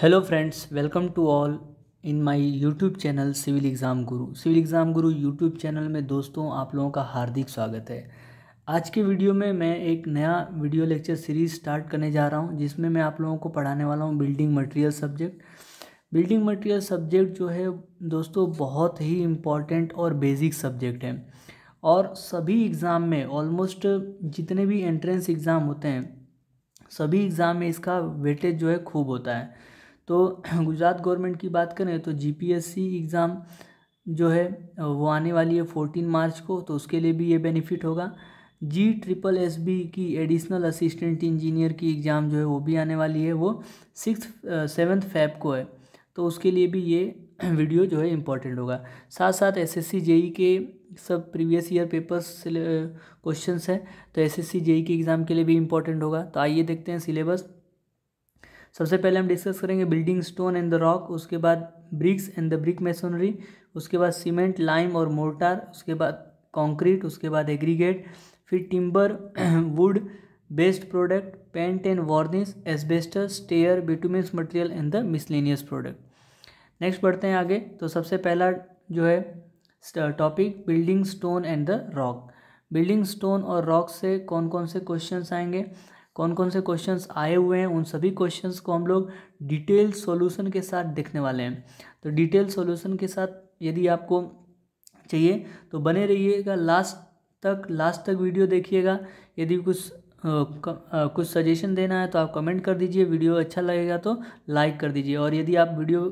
Hello friends welcome to all in my YouTube channel civil exam Guru civil exam Guru YouTube channel में दोस्तों आप लोगों का हार्दिक स्वागत है आज के वीडियो में मैं एक नया वीडियो लेक्चर सीरीज़ स्टार्ट करने जा रहा हूं जिसमें मैं आप लोगों को पढ़ाने वाला हूं building material subject building material subject जो है दोस्तों बहुत ही इम्पॉर्टेंट और बेसिक सब्जेक्ट है और सभी एग्ज़ाम में ऑलमोस्ट जितने भी एंट्रेंस एग्ज़ाम होते हैं सभी एग्ज़ाम में इसका वेटेज जो है खूब होता है तो गुजरात गवर्नमेंट की बात करें तो जीपीएससी एग्ज़ाम जो है वो आने वाली है फोर्टीन मार्च को तो उसके लिए भी ये बेनिफिट होगा जी ट्रिपल एस बी की एडिशनल असिस्टेंट इंजीनियर की एग्ज़ाम जो है वो भी आने वाली है वो सिक्स सेवन्थ फैब को है तो उसके लिए भी ये वीडियो जो है इम्पॉर्टेंट होगा साथ साथ एस एस सी जेई के सब प्रीवियस ईयर पेपर्स क्वेश्चंस हैं तो एस एस सी जेई के एग्ज़ाम के लिए भी इम्पॉर्टेंट होगा तो आइए देखते हैं सिलेबस सबसे पहले हम डिस्कस करेंगे building stone and the rock उसके बाद bricks and the brick masonry उसके बाद सीमेंट लाइम और मोर्टार उसके बाद कंक्रीट उसके बाद एग्रीगेट फिर timber wood best product paint and varnish asbestos stair bituminous material and the miscellaneous product next बढ़ते हैं आगे तो सबसे पहला जो है topic building stone and the rock building stone और रॉक से कौन कौन से क्वेश्चन आएंगे कौन कौन से क्वेश्चंस आए हुए हैं उन सभी क्वेश्चंस को हम लोग डिटेल सॉल्यूशन के साथ देखने वाले हैं तो डिटेल सॉल्यूशन के साथ यदि आपको चाहिए तो बने रहिएगा लास्ट तक लास्ट तक वीडियो देखिएगा यदि कुछ कुछ सजेशन देना है तो आप कमेंट कर दीजिए वीडियो अच्छा लगेगा तो लाइक कर दीजिए और यदि आप वीडियो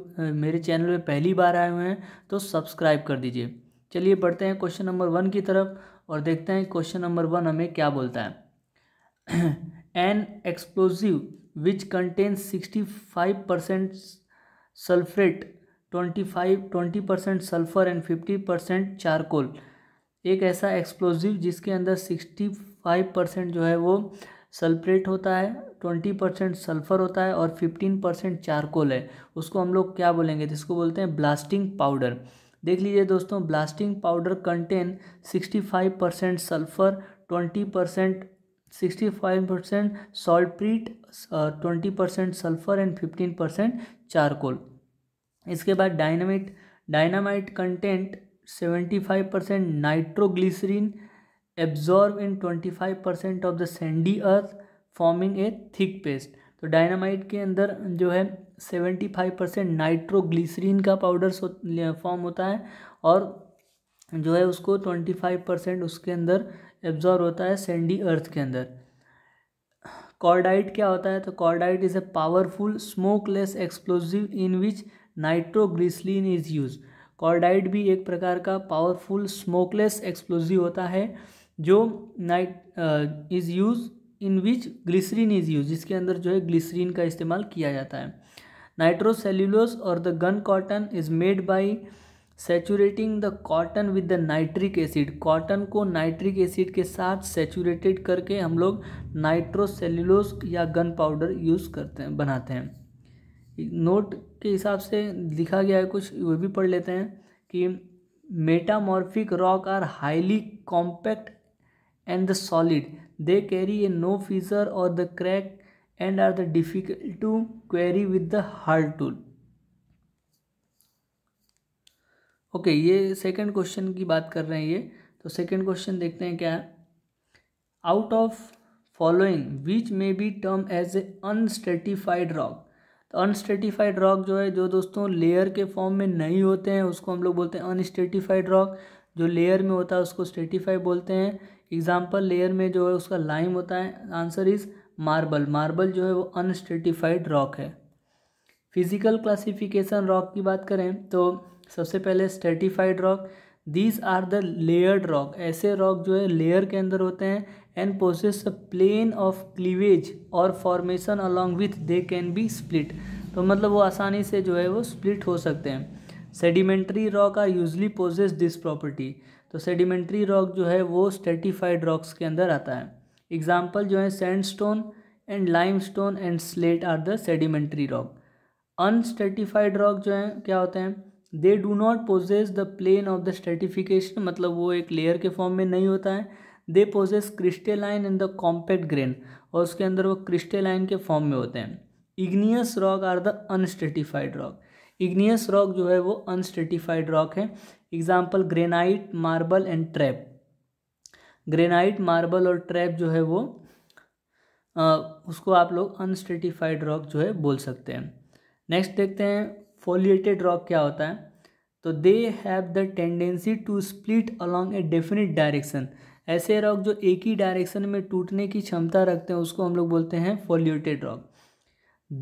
मेरे चैनल में पहली बार आए हुए हैं तो सब्सक्राइब कर दीजिए चलिए बढ़ते हैं क्वेश्चन नंबर वन की तरफ और देखते हैं क्वेश्चन नंबर वन हमें क्या बोलता है an explosive which contain sixty five percent sulphate twenty five twenty percent sulphur and fifty percent charcoal एक ऐसा एक्सप्लोजिव जिसके अंदर सिक्सटी फाइव परसेंट जो है वो सल्फ्रेट होता है ट्वेंटी परसेंट सल्फर होता है और फिफ्टीन परसेंट चारकोल है उसको हम लोग क्या बोलेंगे जिसको तो बोलते हैं ब्लास्टिंग पाउडर देख लीजिए दोस्तों blasting powder contain sixty five percent sulphur twenty percent sixty five percent प्रीट twenty uh, percent sulphur and fifteen percent charcoal इसके बाद dynamite dynamite content seventy five percent nitroglycerine absorb in twenty five percent of the sandy earth forming a thick paste तो dynamite के अंदर जो है seventy five percent nitroglycerine का powder form होता है और जो है उसको ट्वेंटी फाइव परसेंट उसके अंदर एब्जॉर्व होता है सैंडी अर्थ के अंदर कॉर्डाइट क्या होता है तो cordite is a powerful smokeless explosive in which nitroglycerine is use cordite भी एक प्रकार का पावरफुल स्मोकलेस एक्सप्लोजिव होता है जो nitre is use in which glycerine is use जिसके अंदर जो है ग्लिसरीन का इस्तेमाल किया जाता है नाइट्रोसेल्यूलोस और the gun cotton is made by saturating the cotton with the nitric acid cotton को नाइट्रिक एसिड के साथ सेचूरेटेड करके हम लोग नाइट्रोसेल्यूलोस या गन पाउडर यूज़ करते हैं बनाते हैं नोट के हिसाब से लिखा गया है कुछ वो भी पढ़ लेते हैं कि metamorphic rock are highly compact and the solid they carry a no fissure और the crack and are the difficult to quarry with the hard tool okay ये सेकंड क्वेश्चन की बात कर रहे हैं ये तो सेकंड क्वेश्चन देखते हैं क्या है out of following which may be term as a unstratified rock तो अनस्टेटिफाइड रॉक जो है जो दोस्तों लेयर के फॉर्म में नहीं होते हैं उसको हम लोग बोलते हैं अनस्टेटिफाइड रॉक जो लेयर में होता है उसको स्टेटिफाई बोलते हैं एग्जाम्पल लेयर में जो है उसका लाइम होता है आंसर इज़ मार्बल मार्बल जो है वो अनस्टेटिफाइड रॉक है फिजिकल क्लासिफिकेशन रॉक की बात करें तो सबसे पहले stratified rock these are the layered rock ऐसे रॉक जो है लेयर के अंदर होते हैं and process plane of cleavage और formation along with they can be split तो मतलब वो आसानी से जो है वो स्प्लिट हो सकते हैं sedimentary rock are usually possess this property तो सेडिमेंट्री रॉक जो है वो स्टेटिफाइड रॉक्स के अंदर आता है एग्जाम्पल जो है sandstone and lime stone and slate are the sedimentary rock unstratified rock जो है क्या होते हैं they do not possess the plane of the stratification मतलब वो एक लेयर के फॉर्म में नहीं होता है they possess crystalline in the compact grain और उसके अंदर वो क्रिस्टेलाइन के फॉर्म में होते हैं igneous rock are the unstratified rock igneous rock जो है वो अनस्टेटिफाइड रॉक है example granite marble and trap granite marble और ट्रैप जो है वो आ, उसको आप लोग अनस्टेटिफाइड रॉक जो है बोल सकते हैं नेक्स्ट देखते हैं फोलिएटेड रॉक क्या होता है तो they have the tendency to split along a definite direction ऐसे रॉक जो एक ही डायरेक्शन में टूटने की क्षमता रखते हैं उसको हम लोग बोलते हैं foliated rock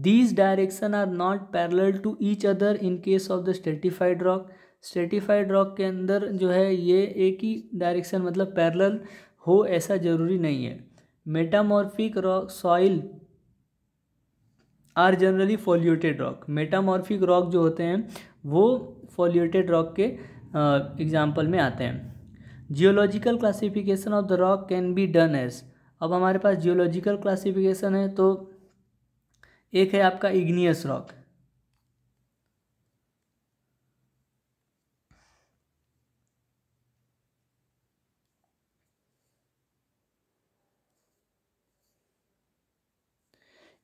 these direction are not parallel to each other in case of the stratified rock stratified rock के अंदर जो है ये एक ही डायरेक्शन मतलब पैरल हो ऐसा ज़रूरी नहीं है metamorphic rock soil are generally foliated rock metamorphic rock जो होते हैं वो फोल्यूटेड रॉक के एग्जाम्पल में आते हैं geological classification of the rock can be done as अब हमारे पास जियोलॉजिकल क्लासिफिकेशन है तो एक है आपका इग्नियस रॉक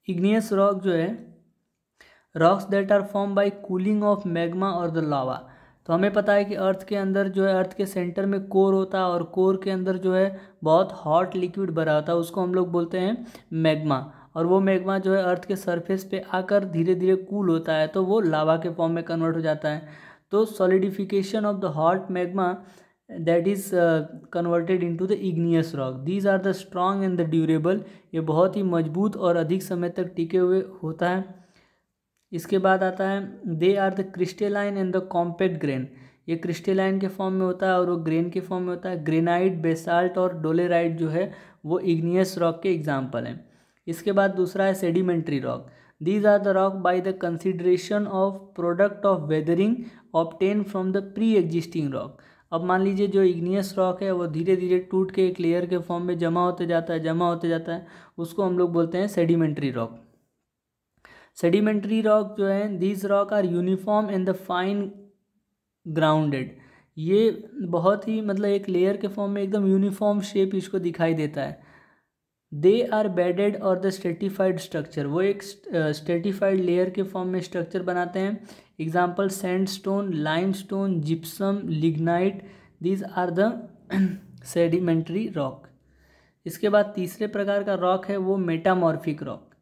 इग्नियस रॉक जो है rocks that are form by cooling of magma और द लावा तो हमें पता है कि अर्थ के अंदर जो है अर्थ के सेंटर में कोर होता है और कोर के अंदर जो है बहुत हॉट लिक्विड भरा होता है उसको हम लोग बोलते हैं मैग्मा और वो मैग्मा जो है अर्थ के सरफेस पे आकर धीरे धीरे कूल होता है तो वो लावा के फॉर्म में कन्वर्ट हो जाता है तो solidification of the hot magma that is converted into the igneous rock these are the strong and the durable ये बहुत ही मजबूत और अधिक समय तक टिके हुए होता है इसके बाद आता है they are the crystalline and the compact grain ये क्रिस्टेलाइन के फॉर्म में होता है और वो ग्रेन के फॉर्म में होता है ग्रेनाइट बेसाल्ट और डोलेराइट जो है वो इग्नियस रॉक के एग्जाम्पल हैं इसके बाद दूसरा है sedimentary rock these are the rock by the consideration of product of weathering obtain from the pre existing rock अब मान लीजिए जो इग्नियस रॉक है वो धीरे धीरे टूट के एक लेयर के फॉर्म में जमा होते जाता है जमा होते जाता है उसको हम लोग बोलते हैं सेडिमेंट्री रॉक सेडिमेंट्री रॉक जो है these rock are uniform and the fine grounded ये बहुत ही मतलब एक लेयर के फॉर्म में एकदम यूनिफॉर्म शेप इसको दिखाई देता है दे आर बेडेड और द स्टेटिफाइड स्ट्रक्चर वो एक स्टेटिफाइड लेयर के फॉर्म में स्ट्रक्चर बनाते हैं example sandstone limestone gypsum these these are sedimentary rock इसके बाद तीसरे प्रकार का रॉक है वो metamorphic rock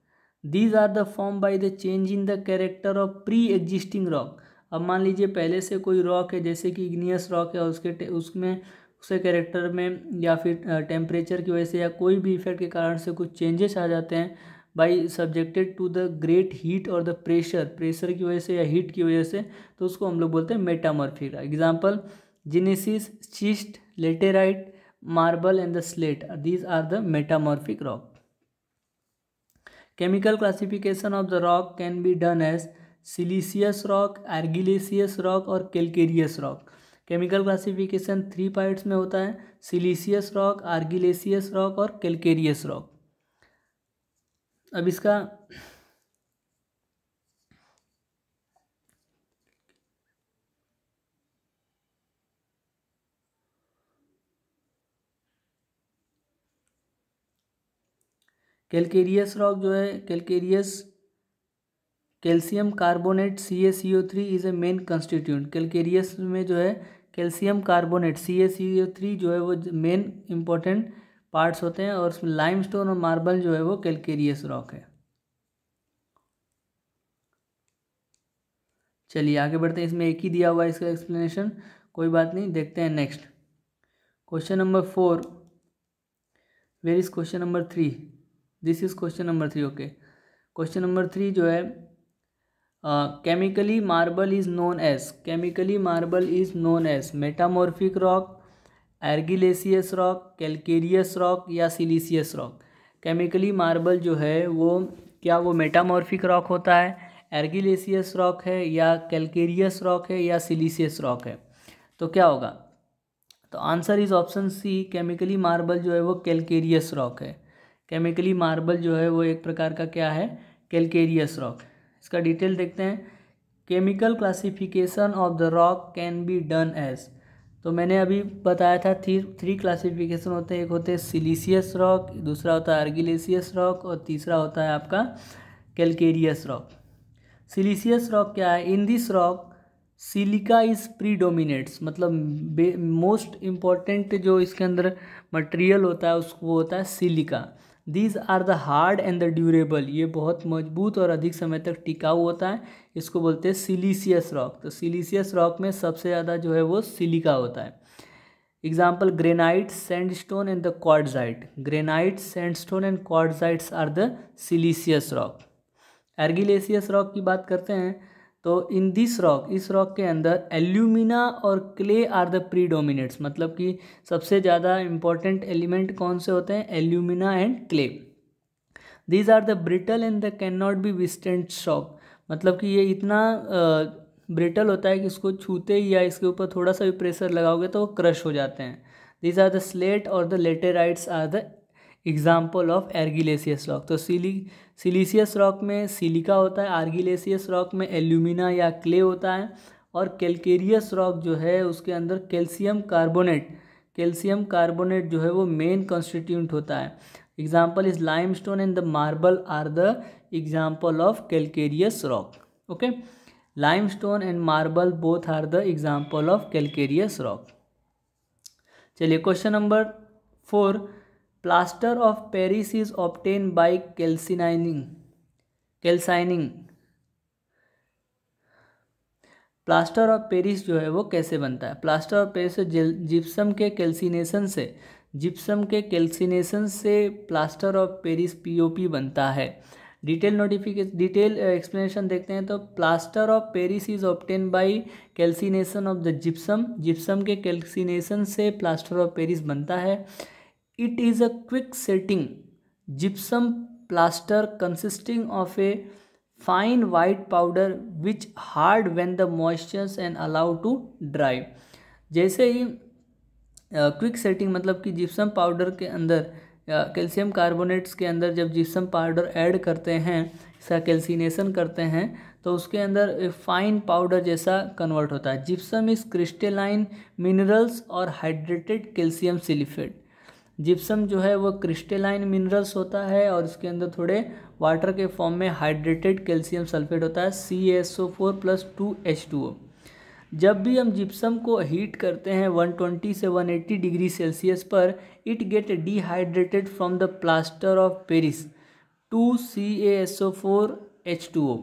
these are the form by the change in the character of pre existing rock अब मान लीजिए पहले से कोई रॉक है जैसे कि इग्नियस रॉक है उसके उसमें उसके कैरेक्टर में या फिर टेम्परेचर की वजह से या कोई भी इफेक्ट के कारण से कुछ चेंजेस आ जाते हैं by subjected to the great heat और द प्रेशर प्रेशर की वजह से या हीट की वजह से तो उसको हम लोग बोलते हैं metamorphic example gneiss schist laterite marble and the slate these are the metamorphic rock chemical classification of the rock can be done as siliceous rock argillaceous rock और calcareous rock chemical classification three parts में होता है siliceous rock argillaceous rock और calcareous rock अब इसका calcareous rock जो है calcareous calcium carbonate C A C O three is a main constituent calcareous में जो है calcium carbonate C A C O three जो है वो मेन इम्पोर्टेंट पार्ट्स होते हैं और उसमें लाइमस्टोन और मार्बल जो है वो कैलकेरियस रॉक है चलिए आगे बढ़ते हैं इसमें एक ही दिया हुआ है इसका एक्सप्लेनेशन कोई बात नहीं देखते हैं next question number four where is question number three this is question number three okay question number three जो है chemically marble is known as chemically marble is known as metamorphic rock argillaceous rock calcareous rock या siliceous rock chemically marble जो है वो क्या वो metamorphic rock होता है एर्गिलेसियस रॉक है या कैलकेरियस रॉक है या सिलीसियस रॉक है तो क्या होगा तो answer is option C chemically marble जो है वो कैलकेरियस रॉक है केमिकली मार्बल जो है वो एक प्रकार का क्या है कैलकेरियस रॉक इसका डिटेल देखते हैं chemical classification of the rock can be done as तो मैंने अभी बताया था थ्री थ्री क्लासिफिकेशन होते हैं एक होते हैं सिलीसियस रॉक दूसरा होता है आर्गिलेसियस रॉक और तीसरा होता है आपका कैलकेरियस रॉक सिलीसियस रॉक क्या है in this rock silica is pre मतलब मोस्ट इम्पॉर्टेंट जो इसके अंदर मटेरियल होता है उसको होता है silica these are the hard and the durable ये बहुत मजबूत और अधिक समय तक टिकाऊ होता है इसको बोलते हैं सिलीसियस रॉक तो सिलीसियस रॉक में सबसे ज़्यादा जो है वो सिलिका होता है example granite sandstone and the quartzite granite sandstone and quartzites are the siliceous rock argillaceous rock की बात करते हैं तो इन दिस रॉक इस रॉक के अंदर एल्यूमिना और क्ले आर द प्रीडोमिनेट्स मतलब कि सबसे ज़्यादा इंपॉर्टेंट एलिमेंट कौन से होते हैं alumina and clay these are the brittle and the can not be withstand shock मतलब कि ये इतना ब्रिटल होता है कि इसको छूते ही या इसके ऊपर थोड़ा सा भी प्रेशर लगाओगे तो वो क्रश हो जाते हैं दीज आर द स्लेट और the laterites are the example of argillaceous rock तो सिली सिलीसियस रॉक में सिलिका होता है आर्गिलेसियस रॉक में एल्यूमिना या क्ले होता है और कैलकेरियस रॉक जो है उसके अंदर कैल्शियम कार्बोनेट कैल्शियम कार्बोनेट जो है वो मेन कॉन्स्टिट्यूंट होता है example is lime stone and the marble are the example of calcareous rock okay lime stone and marble both are the example of calcareous rock चलिए question number four plaster of Paris is obtain by calcinining calcining plaster of Paris जो है वो कैसे बनता है plaster of Paris gypsum के calcination से gypsum के कैल्सिनेशन से प्लास्टर ऑफ पेरिस पीओपी बनता है डिटेल नोटिफिकेशन डिटेल एक्सप्लेनेशन देखते हैं तो plaster of Paris is obtain by calcination of the gypsum gypsum के कैल्सिनेशन से प्लास्टर ऑफ पेरिस बनता है it is a quick setting gypsum plaster consisting of a fine white powder which hard when the moistures and allow to dry जैसे ही quick setting मतलब कि gypsum powder के अंदर कैल्शियम कार्बोनेट्स के अंदर जब जिप्सम पाउडर ऐड करते हैं इसका कैल्सिनेसन करते हैं तो उसके अंदर फाइन पाउडर जैसा कन्वर्ट होता है जिप्सम इज क्रिस्टेलाइन मिनरल्स और हाइड्रेटेड कैल्शियम सिलिफेट जिप्सम जो है वो क्रिस्टेलाइन मिनरल्स होता है और उसके अंदर थोड़े वाटर के फॉर्म में हाइड्रेटेड कैल्शियम सल्फेट होता है C S O four plus two H two O जब भी हम जिप्सम को हीट करते हैं 120 से 180 डिग्री सेल्सियस पर it get dehydrated from the plaster of Paris to C S O four H two O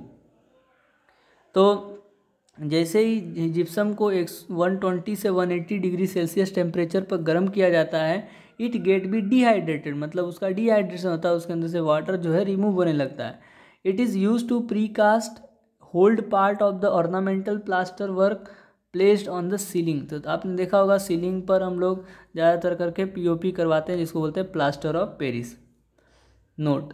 तो जैसे ही जिप्सम को एक 120 से 180 डिग्री सेल्सियस टेम्परेचर पर गर्म किया जाता है इट गेट बी डिहाइड्रेटेड मतलब उसका डिहाइड्रेशन होता है उसके अंदर से वाटर जो है रिमूव होने लगता है it is use to pre cast hold part of the ornamental plaster work placed on the ceiling तो आपने देखा होगा सीलिंग पर हम लोग ज़्यादातर करके पी करवाते हैं जिसको बोलते हैं plaster of Paris note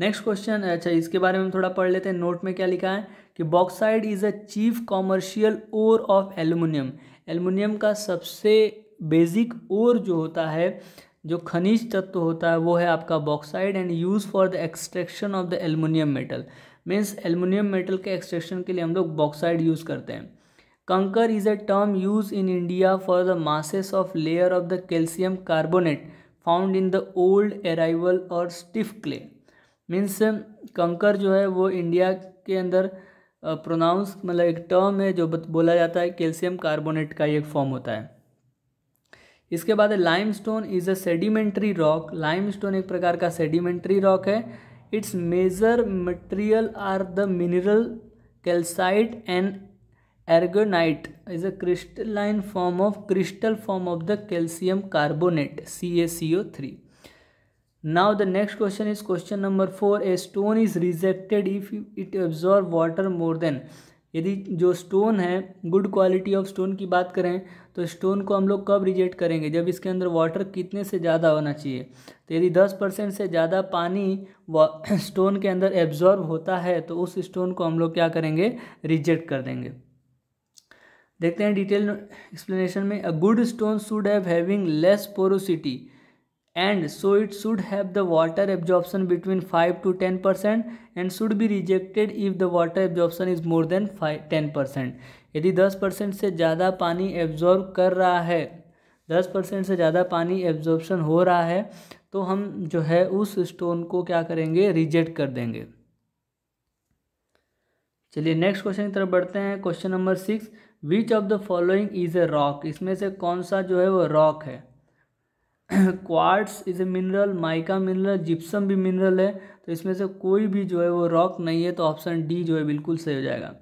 next question है अच्छा इसके बारे में थोड़ा पढ़ लेते हैं नोट में क्या लिखा है कि bauxite is a chief commercial ore of aluminium aluminium का सबसे बेसिक ओर जो होता है जो खनिज तत्व होता है वो है आपका bauxite and use for the extraction of the aluminium metal means aluminium metal के एक्सट्रैक्शन के लिए हम लोग बॉक्साइड यूज़ करते हैं kankar is a term use in India for the masses of layer of the calcium carbonate found in the old alluvial और stiff clay means कंकर जो है वो इंडिया के अंदर प्रोनाउंस मतलब एक टर्म है जो बोला जाता है कैल्शियम कार्बोनेट का एक फॉर्म होता है इसके बाद limestone is a sedimentary rock limestone एक प्रकार का सेडिमेंट्री रॉक है its major material are the mineral calcite and aragonite is a crystalline form of crystal form of the calcium carbonate C A C O three now the next question is question number four a stone is rejected if it absorb water more than यदि जो stone है good quality of stone की बात करें तो stone को हम लोग कब रिजेक्ट करेंगे जब इसके अंदर वाटर कितने से ज़्यादा होना चाहिए तो यदि दस परसेंट से ज़्यादा पानी स्टोन के अंदर एब्जॉर्ब होता है तो उस स्टोन को हम लोग क्या करेंगे रिजेक्ट कर देंगे देखते हैं डिटेल एक्सप्लेनेशन में a good stone should have having less porosity and so it should have the water absorption between 5 to 10 percent and should be rejected if the water absorption is more than 5 10 percent यदि 10 percent से ज़्यादा पानी absorb कर रहा है 10 percent से ज़्यादा पानी एब्जॉर्प्शन हो रहा है तो हम जो है उस स्टोन को क्या करेंगे रिजेक्ट कर देंगे चलिए नेक्स्ट क्वेश्चन की तरफ बढ़ते हैं question number six which of the following is a rock इसमें से कौन सा जो है वो रॉक है quartz is a mineral mica mineral gypsum भी मिनरल है तो इसमें से कोई भी जो है वो रॉक नहीं है तो ऑप्शन डी जो है बिल्कुल सही हो जाएगा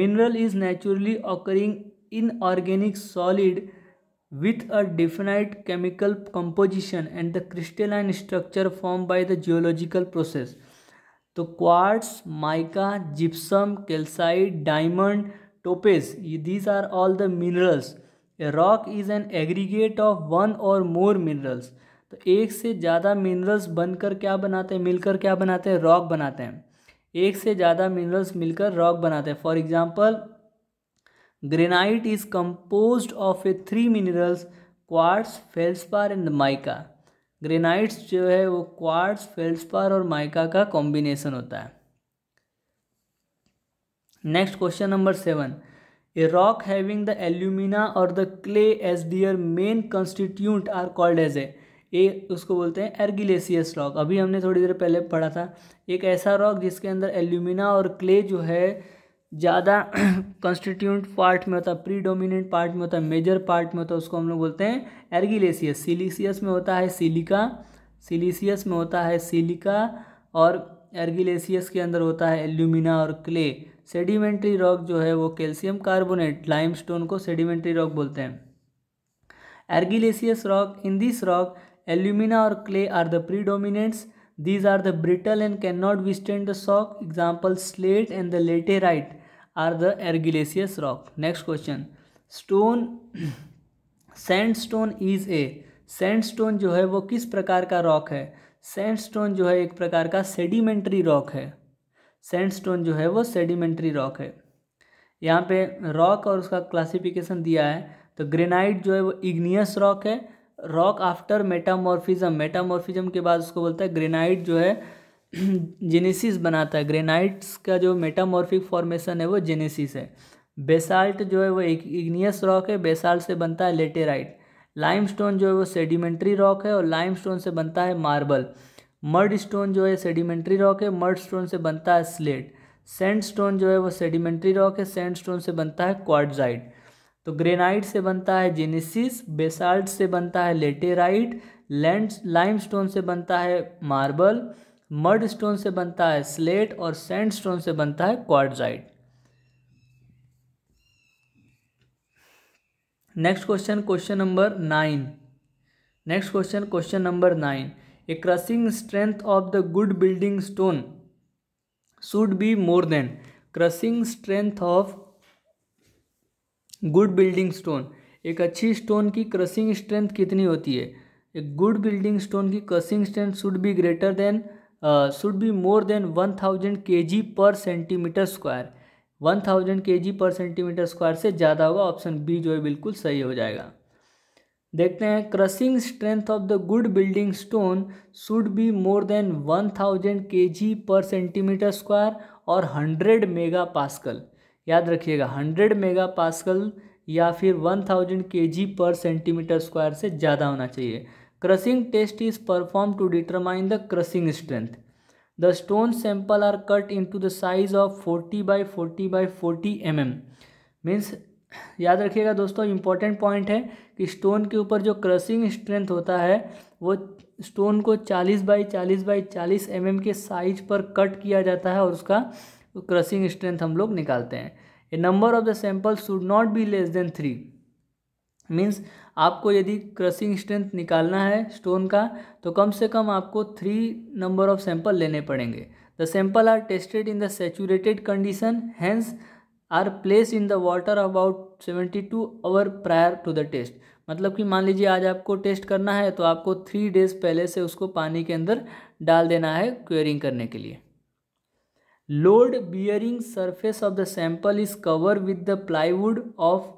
mineral is naturally occurring inorganic solid with a definite chemical composition and the crystalline structure form by the geological process तो quartz mica gypsum calcite diamond topaz these are all the minerals a rock is an aggregate of one और more minerals तो एक से ज़्यादा minerals बनकर क्या बनाते हैं मिलकर क्या बनाते हैं रॉक बनाते हैं एक से ज़्यादा मिनरल्स मिलकर रॉक बनाते हैं for example granite is compose of a three minerals quartz feldspar and mica granites जो है वो क्वार्ट्स फेल्सपार और माइका का कॉम्बिनेशन होता है next question number seven a rock having the alumina और the clay as their main constituent are called as a a उसको बोलते हैं एर्गिलेसियस रॉक अभी हमने थोड़ी देर पहले पढ़ा था एक ऐसा रॉक जिसके अंदर एल्यूमिना और क्ले जो है ज़्यादा कॉन्स्टिट्यूंट पार्ट में होता है प्रीडोमिनेंट पार्ट में होता है मेजर पार्ट में होता है उसको हम लोग बोलते हैं एर्गिलेसियस सिलीसियस में होता है सिलिका सिलीसियस में होता है सिलिका और एर्गिलेसियस के अंदर होता है एल्यूमिना और क्ले सेडिमेंट्री रॉक जो है वो कैल्शियम कार्बोनेट लाइमस्टोन को सेडिमेंट्री रॉक बोलते हैं argillaceous rock in this rock alumina और clay are the predominants these are the brittle and can not withstand the shock example slate and the laterite are the argillaceous rock next question stone sandstone is a sandstone जो है वो किस प्रकार का rock है send sandstone जो है एक प्रकार का सेडिमेंट्री रॉक है सैंडस्टोन जो है वो सेडिमेंट्री रॉक है यहाँ पे रॉक और उसका क्लासिफिकेशन दिया है तो ग्रेनाइट जो है वो इग्नियस रॉक है रॉक आफ्टर मेटामॉर्फिज्म मेटामॉर्फिज्म के बाद उसको बोलता है ग्रेनाइट जो है जेनेसिस बनाता है ग्रेनाइट्स का जो मेटामॉर्फिक फॉर्मेशन है वो जेनेसिस है बेसाल्ट जो है वो एक इग्नियस रॉक है बेसाल्ट से बनता है लेटेराइट लाइमस्टोन जो है वो सेडिमेंट्री रॉक है और लाइमस्टोन से बनता है मार्बल मर्ड स्टोन जो है सेडिमेंट्री रॉक है मर्ड स्टोन से बनता है स्लेट सेंड स्टोन जो है वो सेडिमेंट्री रॉक है सेंड तो स्टोन से बनता है क्वार्टजाइट तो ग्रेनाइट से बनता है जेनेसिस बेसाल्ट से बनता है लेटेराइट लैंड लाइम स्टोन से बनता है मार्बल मर्ड स्टोन से बनता है स्लेट और सेंड स्टोन से बनता है quartzite next question question number nine next question question number nine a crushing strength of the good building stone should be more than crushing strength of good building stone एक अच्छी stone की crushing strength कितनी होती है एक good building stone की crushing strength should be greater than should be more than one thousand K G per centimetre square one thousand K G per centimetre square से ज़्यादा होगा ऑप्शन बी जो है बिल्कुल सही हो जाएगा देखते हैं crushing strength of the good building stone should be more than one thousand K G per centimetre square और हंड्रेड मेगा पास्कल याद रखिएगा हंड्रेड मेगा पास्कल या फिर one thousand K G per centimetre square से ज़्यादा होना चाहिए crushing test is perform to determine the crushing strength the stone sample are cut into the size of forty by forty by forty M M means याद रखिएगा दोस्तों important point है कि stone के ऊपर जो क्रशिंग स्ट्रेंथ होता है वो स्टोन को 40 बाई 40 बाई 40 एम mm के साइज पर कट किया जाता है और उसका क्रशिंग स्ट्रेंथ हम लोग निकालते हैं a number of the sample should not be less than three means आपको यदि क्रशिंग स्ट्रेंथ निकालना है स्टोन का तो कम से कम आपको थ्री नंबर ऑफ सैम्पल लेने पड़ेंगे the sample are tested in the saturated condition hence are place in the water about seventy two hour prior to the test मतलब कि मान लीजिए आज आपको टेस्ट करना है तो आपको थ्री डेज पहले से उसको पानी के अंदर डाल देना है क्वेरिंग करने के लिए load bearing surface of the sample is cover with the plywood of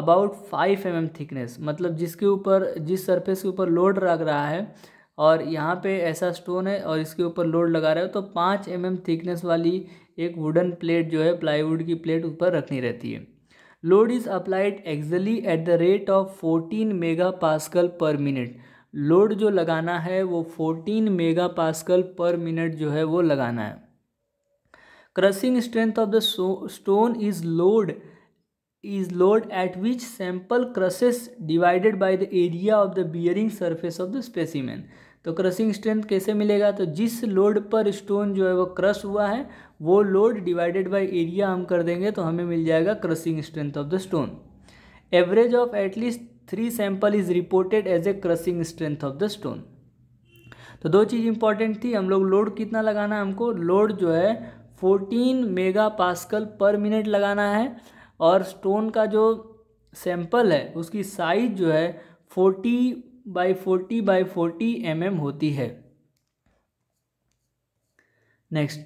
about five M M thickness मतलब जिसके ऊपर जिस सरफेस के ऊपर लोड लग रहा है और यहाँ पे ऐसा स्टोन है और इसके ऊपर लोड लगा रहे हो तो पाँच एम एम थिकनेस वाली एक वुडन प्लेट जो है प्लाईवुड की प्लेट ऊपर रखनी रहती है load is applied exactly at the rate of fourteen mega pascal per minute load जो लगाना है वो fourteen mega pascal per minute जो है वो लगाना है crushing strength of the stone is load is load at which sample crushes divided by the area of the bearing surface of the specimen तो क्रशिंग स्ट्रेंथ कैसे मिलेगा तो जिस लोड पर स्टोन जो है वो क्रश हुआ है वो लोड डिवाइडेड बाय एरिया हम कर देंगे तो हमें मिल जाएगा crushing strength of the stone average of at least three sample is reported as a crushing strength of the stone तो दो चीज़ इंपॉर्टेंट थी हम लोग लोड कितना लगाना है हमको लोड जो है fourteen mega pascal per minute लगाना है और स्टोन का जो सैंपल है उसकी साइज जो है forty by forty by forty M M होती है next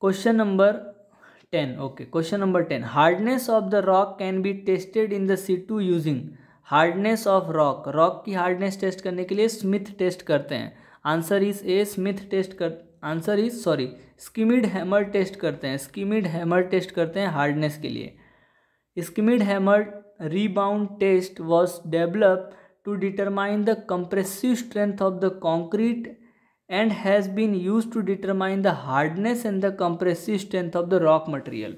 question number ten okay question number ten hardness of the rock can be tested in the situ using hardness of rock rock की hardness test करने के लिए Smith test करते हैं answer is a Smith test कर answer is sorry Schmidt hammer test करते हैं स्किमिड hammer test करते हैं हार्डनेस के लिए Schmidt hammer rebound test was developed to determine the compressive strength of the concrete and has been used to determine the hardness and the compressive strength of the rock material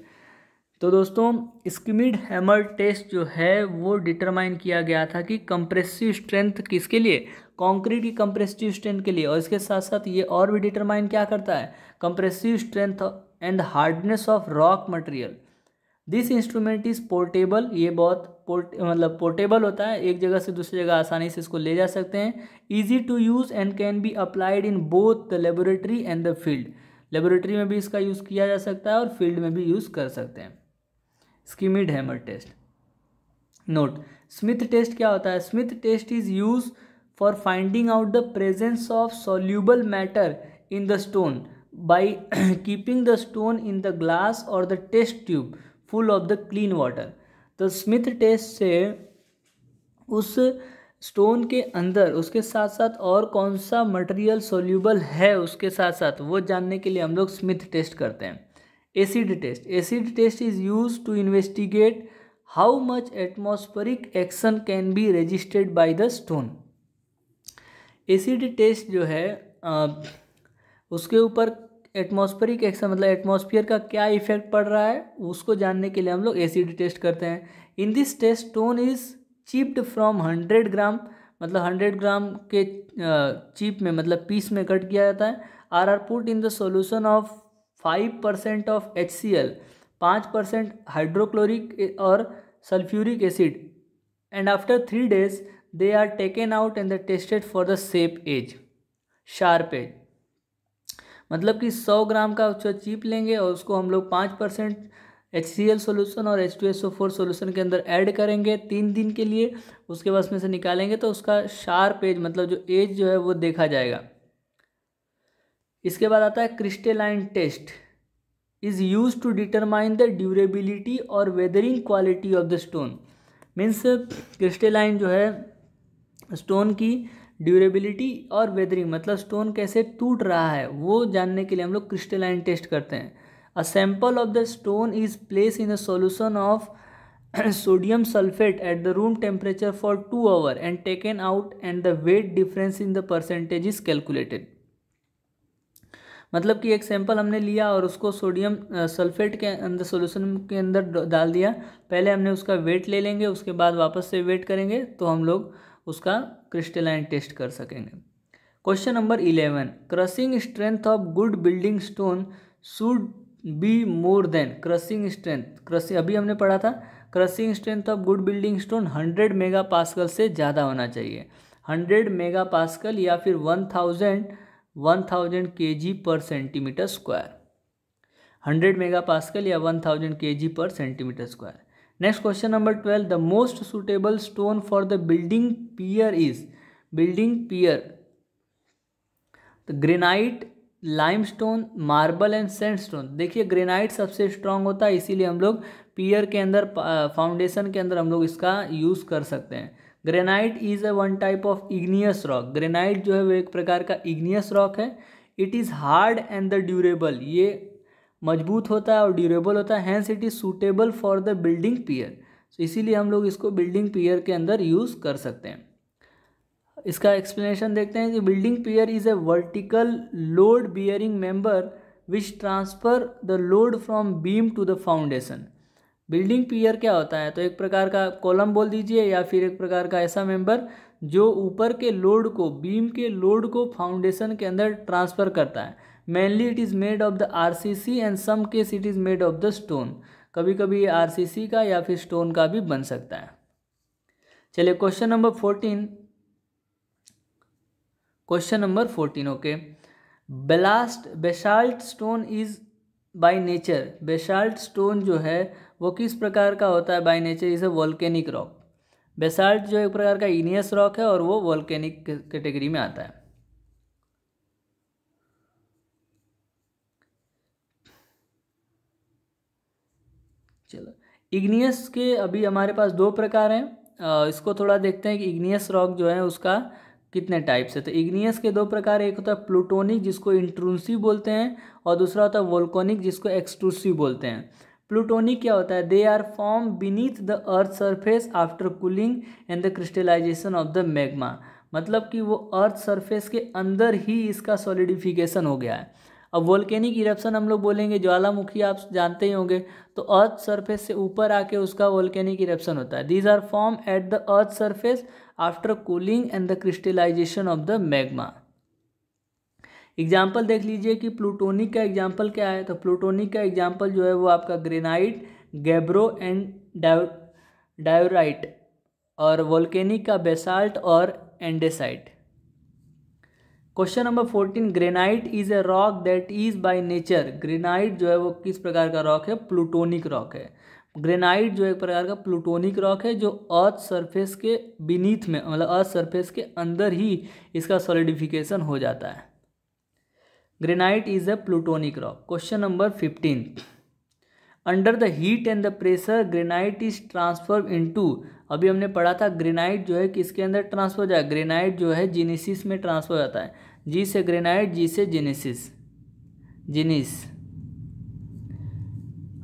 तो दोस्तों स्किमिड hammer test जो है वो determine किया गया था कि compressive strength किसके लिए कंक्रीट की कंप्रेसिव स्ट्रेंथ के लिए और इसके साथ साथ ये और भी डिटरमाइन क्या करता है compressive strength and hardness of rock material this instrument is portable ये बहुत पोर्ट मतलब पोर्टेबल होता है एक जगह से दूसरी जगह आसानी से इसको ले जा सकते हैं easy to use and can be applied in both the laboratory and the field laboratory में भी इसका यूज़ किया जा सकता है और फील्ड में भी यूज़ कर सकते हैं Schmidt hammer test note Smith test क्या होता है Smith test is use for finding out the presence of soluble matter in the stone by keeping the stone in the glass और the test tube full of the clean water तो Smith test से उस stone के अंदर उसके साथ साथ और कौन सा मटेरियल सोल्यूबल है उसके साथ साथ वो जानने के लिए हम लोग स्मिथ टेस्ट करते हैं acid test acid test is use to investigate how much atmospheric action can be registered by the stone acid test जो है आ, उसके ऊपर एटमॉस्फेरिक एक्शन मतलब एटमॉस्फेयर का क्या इफेक्ट पड़ रहा है उसको जानने के लिए हम लोग एसिड टेस्ट करते हैं in this test stone is chipped from hundred gram मतलब हंड्रेड ग्राम के चिप में मतलब पीस में कट किया जाता है are are put in the solution of five percent of H C L पाँच परसेंट हाइड्रोक्लोरिक और sulphuric acid and after three days they are taken out and the tested for the safe edge sharp edge मतलब कि सौ ग्राम का जो cheap लेंगे और उसको हम लोग पाँच percent H C L solution और H two S O four solution के अंदर ऐड करेंगे तीन दिन के लिए उसके बाद उसमें से निकालेंगे तो उसका शार्प एज मतलब जो एज जो है वो देखा जाएगा इसके बाद आता है crystalline test is use to determine the durability और weathering quality of the stone means crystalline जो है स्टोन की ड्यूरेबिलिटी और वेदरिंग मतलब स्टोन कैसे टूट रहा है वो जानने के लिए हम लोग क्रिस्टलाइन टेस्ट करते हैं a sample of the stone is place in a solution of sodium sulphate at the room temperature for two hour and taken out and the weight difference in the percentage is calculated मतलब कि एक sample हमने लिया और उसको sodium sulphate के अंदर solution के अंदर डाल दिया पहले हमने उसका वेट ले लेंगे उसके बाद वापस से वेट करेंगे तो हम लोग उसका क्रिस्टलाइन टेस्ट कर सकेंगे question number eleven crushing strength of good building stone should be more than crushing strength crushing अभी हमने पढ़ा था crushing strength of good building stone hundred mega pascal से ज़्यादा होना चाहिए हंड्रेड मेगा पासकल या फिर one thousand one thousand K G per centimetre square hundred mega pascal या one thousand K G per centimetre square next question number twelve the most suitable stone for the building pier is building pier the granite limestone marble and sandstone देखिए granite सबसे strong होता है इसीलिए हम लोग पियर के अंदर फाउंडेशन के अंदर हम लोग इसका यूज़ कर सकते हैं granite is a one type of igneous rock granite जो है वो एक प्रकार का इग्नियस रॉक है it is hard and the durable ये मजबूत होता है और ड्यूरेबल होता है hence it is suitable for the building pier so इसीलिए हम लोग इसको बिल्डिंग पियर के अंदर यूज़ कर सकते हैं इसका एक्सप्लेनेशन देखते हैं कि building pier is a vertical load bearing member which transfer the load from beam to the foundation building pier क्या होता है तो एक प्रकार का कॉलम बोल दीजिए या फिर एक प्रकार का ऐसा मेंबर जो ऊपर के लोड को बीम के लोड को फाउंडेशन के अंदर ट्रांसफ़र करता है mainly it is made of the R C C and some case it is made of the stone कभी कभी ये आर सी सी का या फिर स्टोन का भी बन सकता है चलिए question number fourteen question number fourteen okay ballast basalt stone is by nature basalt stone जो है वो किस प्रकार का होता है by nature is a volcanic rock basalt जो एक प्रकार का इनियस रॉक है और वो वॉल्केनिक कैटेगरी में आता है चलो इग्नियस के अभी हमारे पास दो प्रकार हैं इसको थोड़ा देखते हैं कि इग्नियस रॉक जो है उसका कितने टाइप्स है तो इग्नियस के दो प्रकार एक होता है प्लूटोनिक जिसको इंट्रूसिव बोलते हैं और दूसरा होता है वोल्कोनिक जिसको एक्सट्रूसिव बोलते हैं प्लूटोनिक क्या होता है they are form beneath the earth surface after cooling and the crystallization of the magma मतलब कि वो अर्थ सरफेस के अंदर ही इसका सॉलिडिफिकेशन हो गया है अब वोल्केनिक इरप्शन हम लोग बोलेंगे ज्वालामुखी आप जानते ही होंगे तो अर्थ सरफेस से ऊपर आके उसका वोल्केनिक इरप्शन होता है these are form at the earth surface after cooling and the crystallization of the magma example देख लीजिए कि प्लूटोनिक का एग्जाम्पल क्या है तो प्लूटोनिक का एग्जाम्पल जो है वो आपका ग्रेनाइट गैब्रो एंड डायोराइट और वोल्केनिक का बेसाल्ट और andesite question number fourteen granite is a rock that is by nature granite जो है वो किस प्रकार का रॉक है प्लूटोनिक रॉक है ग्रेनाइट जो एक प्रकार का प्लूटोनिक रॉक है जो अर्थ सरफेस के बीनीथ में मतलब अर्थ सरफेस के अंदर ही इसका सॉलिडिफिकेशन हो जाता है granite is a plutonic rock question number fifteen under the heat and the pressure granite is transform into अभी हमने पढ़ा था ग्रेनाइट जो है किसके अंदर ट्रांसफर हो जाए ग्रेनाइट जो है जीनेसिस में ट्रांसफर हो जाता है जी से ग्रेनाइट जी से जीनेसिस जीनिस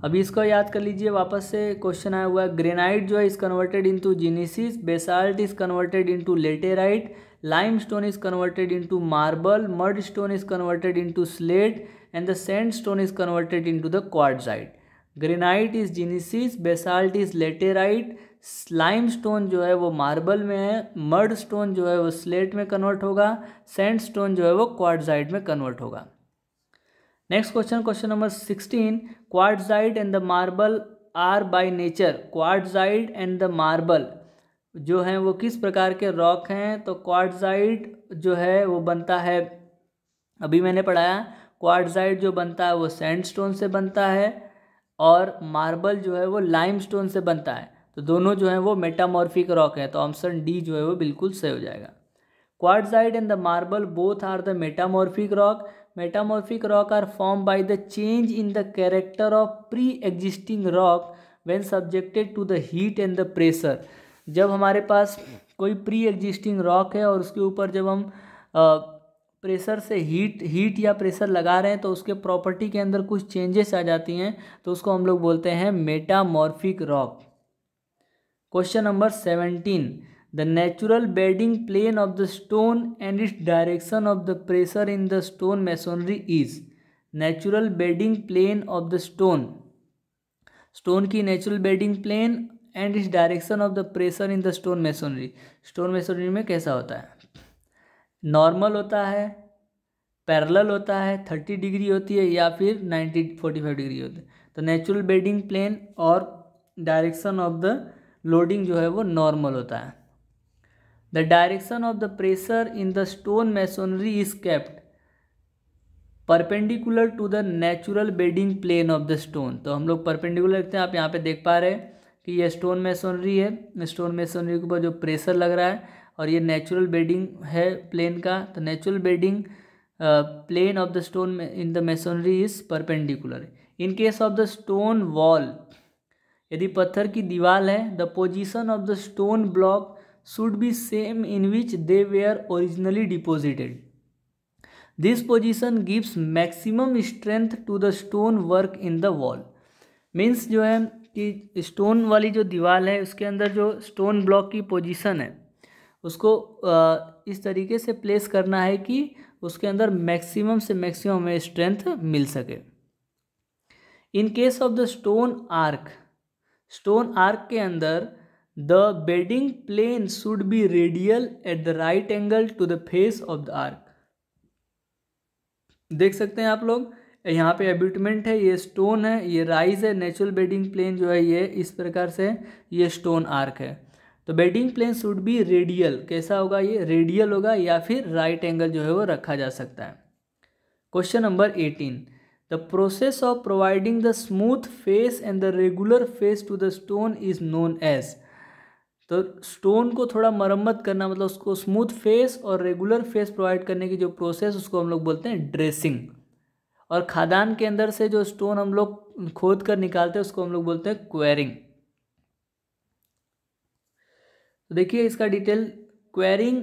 अभी इसको याद कर लीजिए वापस से क्वेश्चन आया हुआ है ग्रेनाइट जो है is converted into gneiss basalt is converted into laterite lime stone is converted into marble mud stone is converted into slate and the sand stone is converted into the quartzite granite is gneiss basalt is laterite slime stone जो है वो marble में है mudstone जो है वो slate में convert होगा सैंड स्टोन जो है वो क्वार्टजाइट में कन्वर्ट होगा next question question number sixteen quartzite and the marble are by nature quartzite and the marble जो हैं वो किस प्रकार के रॉक हैं तो क्वार्टजाइट जो है वो बनता है अभी मैंने पढ़ाया क्वार्टजाइट जो बनता है वो स्टोन से बनता है और मार्बल जो है वो लाइमस्टोन से बनता है तो दोनों जो है वो मेटामॉर्फिक रॉक है तो ऑप्शन डी जो है वो बिल्कुल सही हो जाएगा quartzite and the marble both are the metamorphic rock metamorphic rock are form by the change in the character of pre existing rock when subjected to the heat and the pressure जब हमारे पास कोई pre existing rock है और उसके ऊपर जब हम आ, प्रेशर से हीट हीट या प्रेशर लगा रहे हैं तो उसके प्रॉपर्टी के अंदर कुछ चेंजेस आ जाती हैं तो उसको हम लोग बोलते हैं metamorphic rock question number seventeen the natural bedding plane of the stone and its direction of the pressure in the stone masonry is natural bedding plane of the stone stone की natural bedding plane and its direction of the pressure in the stone masonry stone masonry में कैसा होता है normal होता है parallel होता है thirty degree होती है या फिर नाइन्टी फोर्टी फाइव डिग्री होती है तो नेचुरल बेडिंग प्लेन और डायरेक्शन ऑफ द लोडिंग जो है वो नॉर्मल होता है the direction of the pressure in the stone masonry is kept perpendicular to the natural bedding plane of the stone तो हम लोग परपेंडिकुलर रखते हैं आप यहाँ पे देख पा रहे हैं कि ये स्टोन मैसोनरी है स्टोन मैसोनरी के ऊपर जो प्रेशर लग रहा है और ये नेचुरल बेडिंग है प्लेन का तो natural bedding plane of the stone in the masonry is perpendicular in case of the stone wall यदि पत्थर की दीवार है the position of the stone block should be same in which they were originally deposited this position gives maximum strength to the stone work in the wall means जो है कि stone वाली जो दीवार है उसके अंदर जो स्टोन ब्लॉक की पोजिशन है उसको इस तरीके से प्लेस करना है कि उसके अंदर मैक्सिमम से मैक्सिमम हमें स्ट्रेंथ मिल सके in case of the stone arch stone arch के अंदर the bedding plane should be radial at the right angle to the face of the arch देख सकते हैं आप लोग यहाँ पे एब्यूटमेंट है ये स्टोन है ये राइज है नेचुरल बेडिंग प्लेन जो है ये इस प्रकार से ये स्टोन आर्क है तो bedding plane should be radial कैसा होगा ये रेडियल होगा या फिर राइट एंगल जो है वो रखा जा सकता है question number eighteen the process of providing the smooth face and the regular face to the stone is known as तो स्टोन को थोड़ा मरम्मत करना मतलब उसको स्मूथ फेस और रेगुलर फेस प्रोवाइड करने की जो प्रोसेस उसको हम लोग बोलते हैं ड्रेसिंग और खादान के अंदर से जो स्टोन हम लोग खोद कर निकालते हैं उसको हम लोग बोलते हैं क्वेरिंग तो देखिए इसका detail quarrying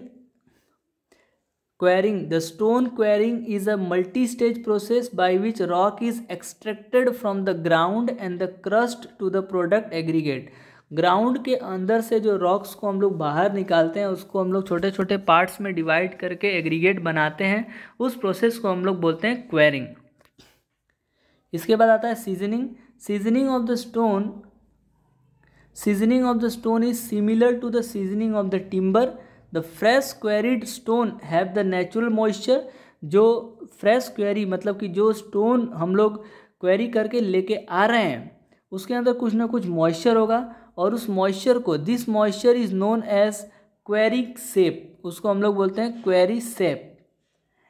quarrying the stone quarrying is a multi stage process by which rock is extracted from the ground and the crust to the product aggregate ground के अंदर से जो रॉक्स को हम लोग बाहर निकालते हैं उसको हम लोग छोटे छोटे पार्ट्स में डिवाइड करके एग्रीगेट बनाते हैं उस प्रोसेस को हम लोग बोलते हैं क्वेरिंग इसके बाद आता है seasoning seasoning of the stone seasoning of the stone is similar to the seasoning of the timber the fresh quarried stone have the natural moisture जो फ्रेश क्वेरी मतलब कि जो स्टोन हम लोग क्वेरी करके लेके आ रहे हैं उसके अंदर कुछ ना कुछ मॉइस्चर होगा और उस मॉइस्चर को this moisture is known as quarry sap उसको हम लोग बोलते हैं quarry sap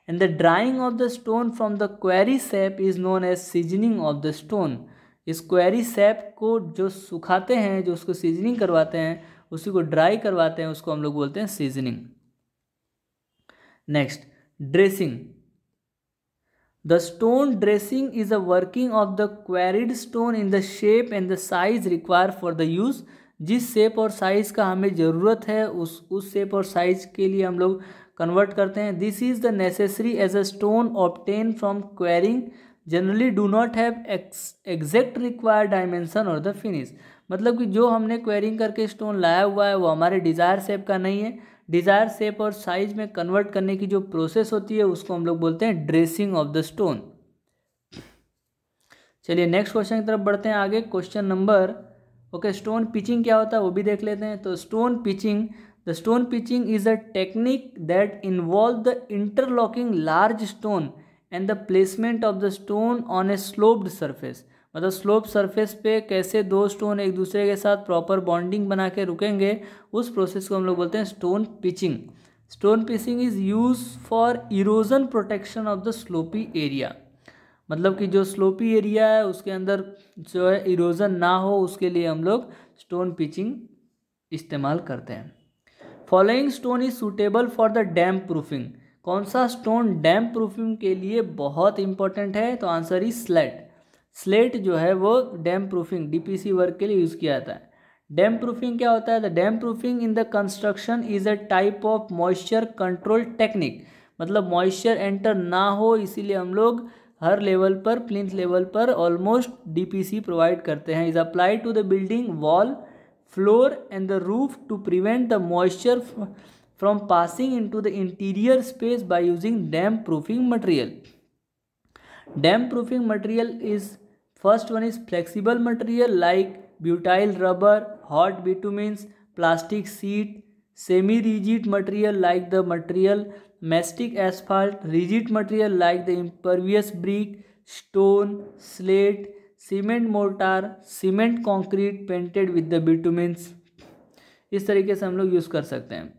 and the drying of the stone from the quarry sap is known as seasoning of the stone quarry sap को जो सुखाते हैं जो उसको सीजनिंग करवाते हैं उसी को ड्राई करवाते हैं उसको हम लोग बोलते हैं seasoning next dressing the stone dressing is a working of the quarried stone in the shape and the size require for the use जिस शेप और साइज़ का हमें ज़रूरत है उस उस शेप और साइज़ के लिए हम लोग कन्वर्ट करते हैं this is the necessary as a stone obtain from quarrying generally do not have exact required dimension और द फिनिश मतलब कि जो हमने क्वेरिंग करके स्टोन लाया हुआ है वो हमारे डिज़ायर शेप का नहीं है डिज़ायर शेप और साइज में कन्वर्ट करने की जो प्रोसेस होती है उसको हम लोग बोलते हैं ड्रेसिंग ऑफ द स्टोन चलिए नेक्स्ट क्वेश्चन की तरफ बढ़ते हैं आगे question number okay stone pitching क्या होता है वो भी देख लेते हैं तो stone pitching the stone pitching is a technique that involve the interlocking large stone and the placement of the stone on a sloped surface मतलब स्लोप सरफेस पे कैसे दो स्टोन एक दूसरे के साथ प्रॉपर बॉन्डिंग बना के रुकेंगे उस प्रोसेस को हम लोग बोलते हैं stone pitching stone pitching is use for erosion protection of the slopy area मतलब कि जो स्लोपी एरिया है उसके अंदर जो है इरोजन ना हो उसके लिए हम लोग स्टोन पिचिंग इस्तेमाल करते हैं following stone is suitable for the damp proofing कौन सा स्टोन डैम प्रूफिंग के लिए बहुत इंपॉर्टेंट है तो आंसर इज स्लेट स्लेट जो है वो डैम प्रूफिंग डीपीसी वर्क के लिए यूज़ किया जाता है डैम प्रूफिंग क्या होता है the damp proofing in the construction is a type of moisture control technique मतलब मॉइस्चर एंटर ना हो इसीलिए हम लोग हर लेवल पर प्लिंथ लेवल पर ऑलमोस्ट डीपीसी प्रोवाइड करते हैं is apply to the building wall floor and the roof to prevent the moisture from passing into the interior space by using damp proofing material. Damp proofing material is first one is flexible material like butyl rubber, hot bitumens, plastic sheet, semi-rigid material like the material mastic asphalt, rigid material like the impervious brick, stone, slate, cement mortar cement concrete painted with the bituminous इस तरीके से हम लोग use कर सकते हैं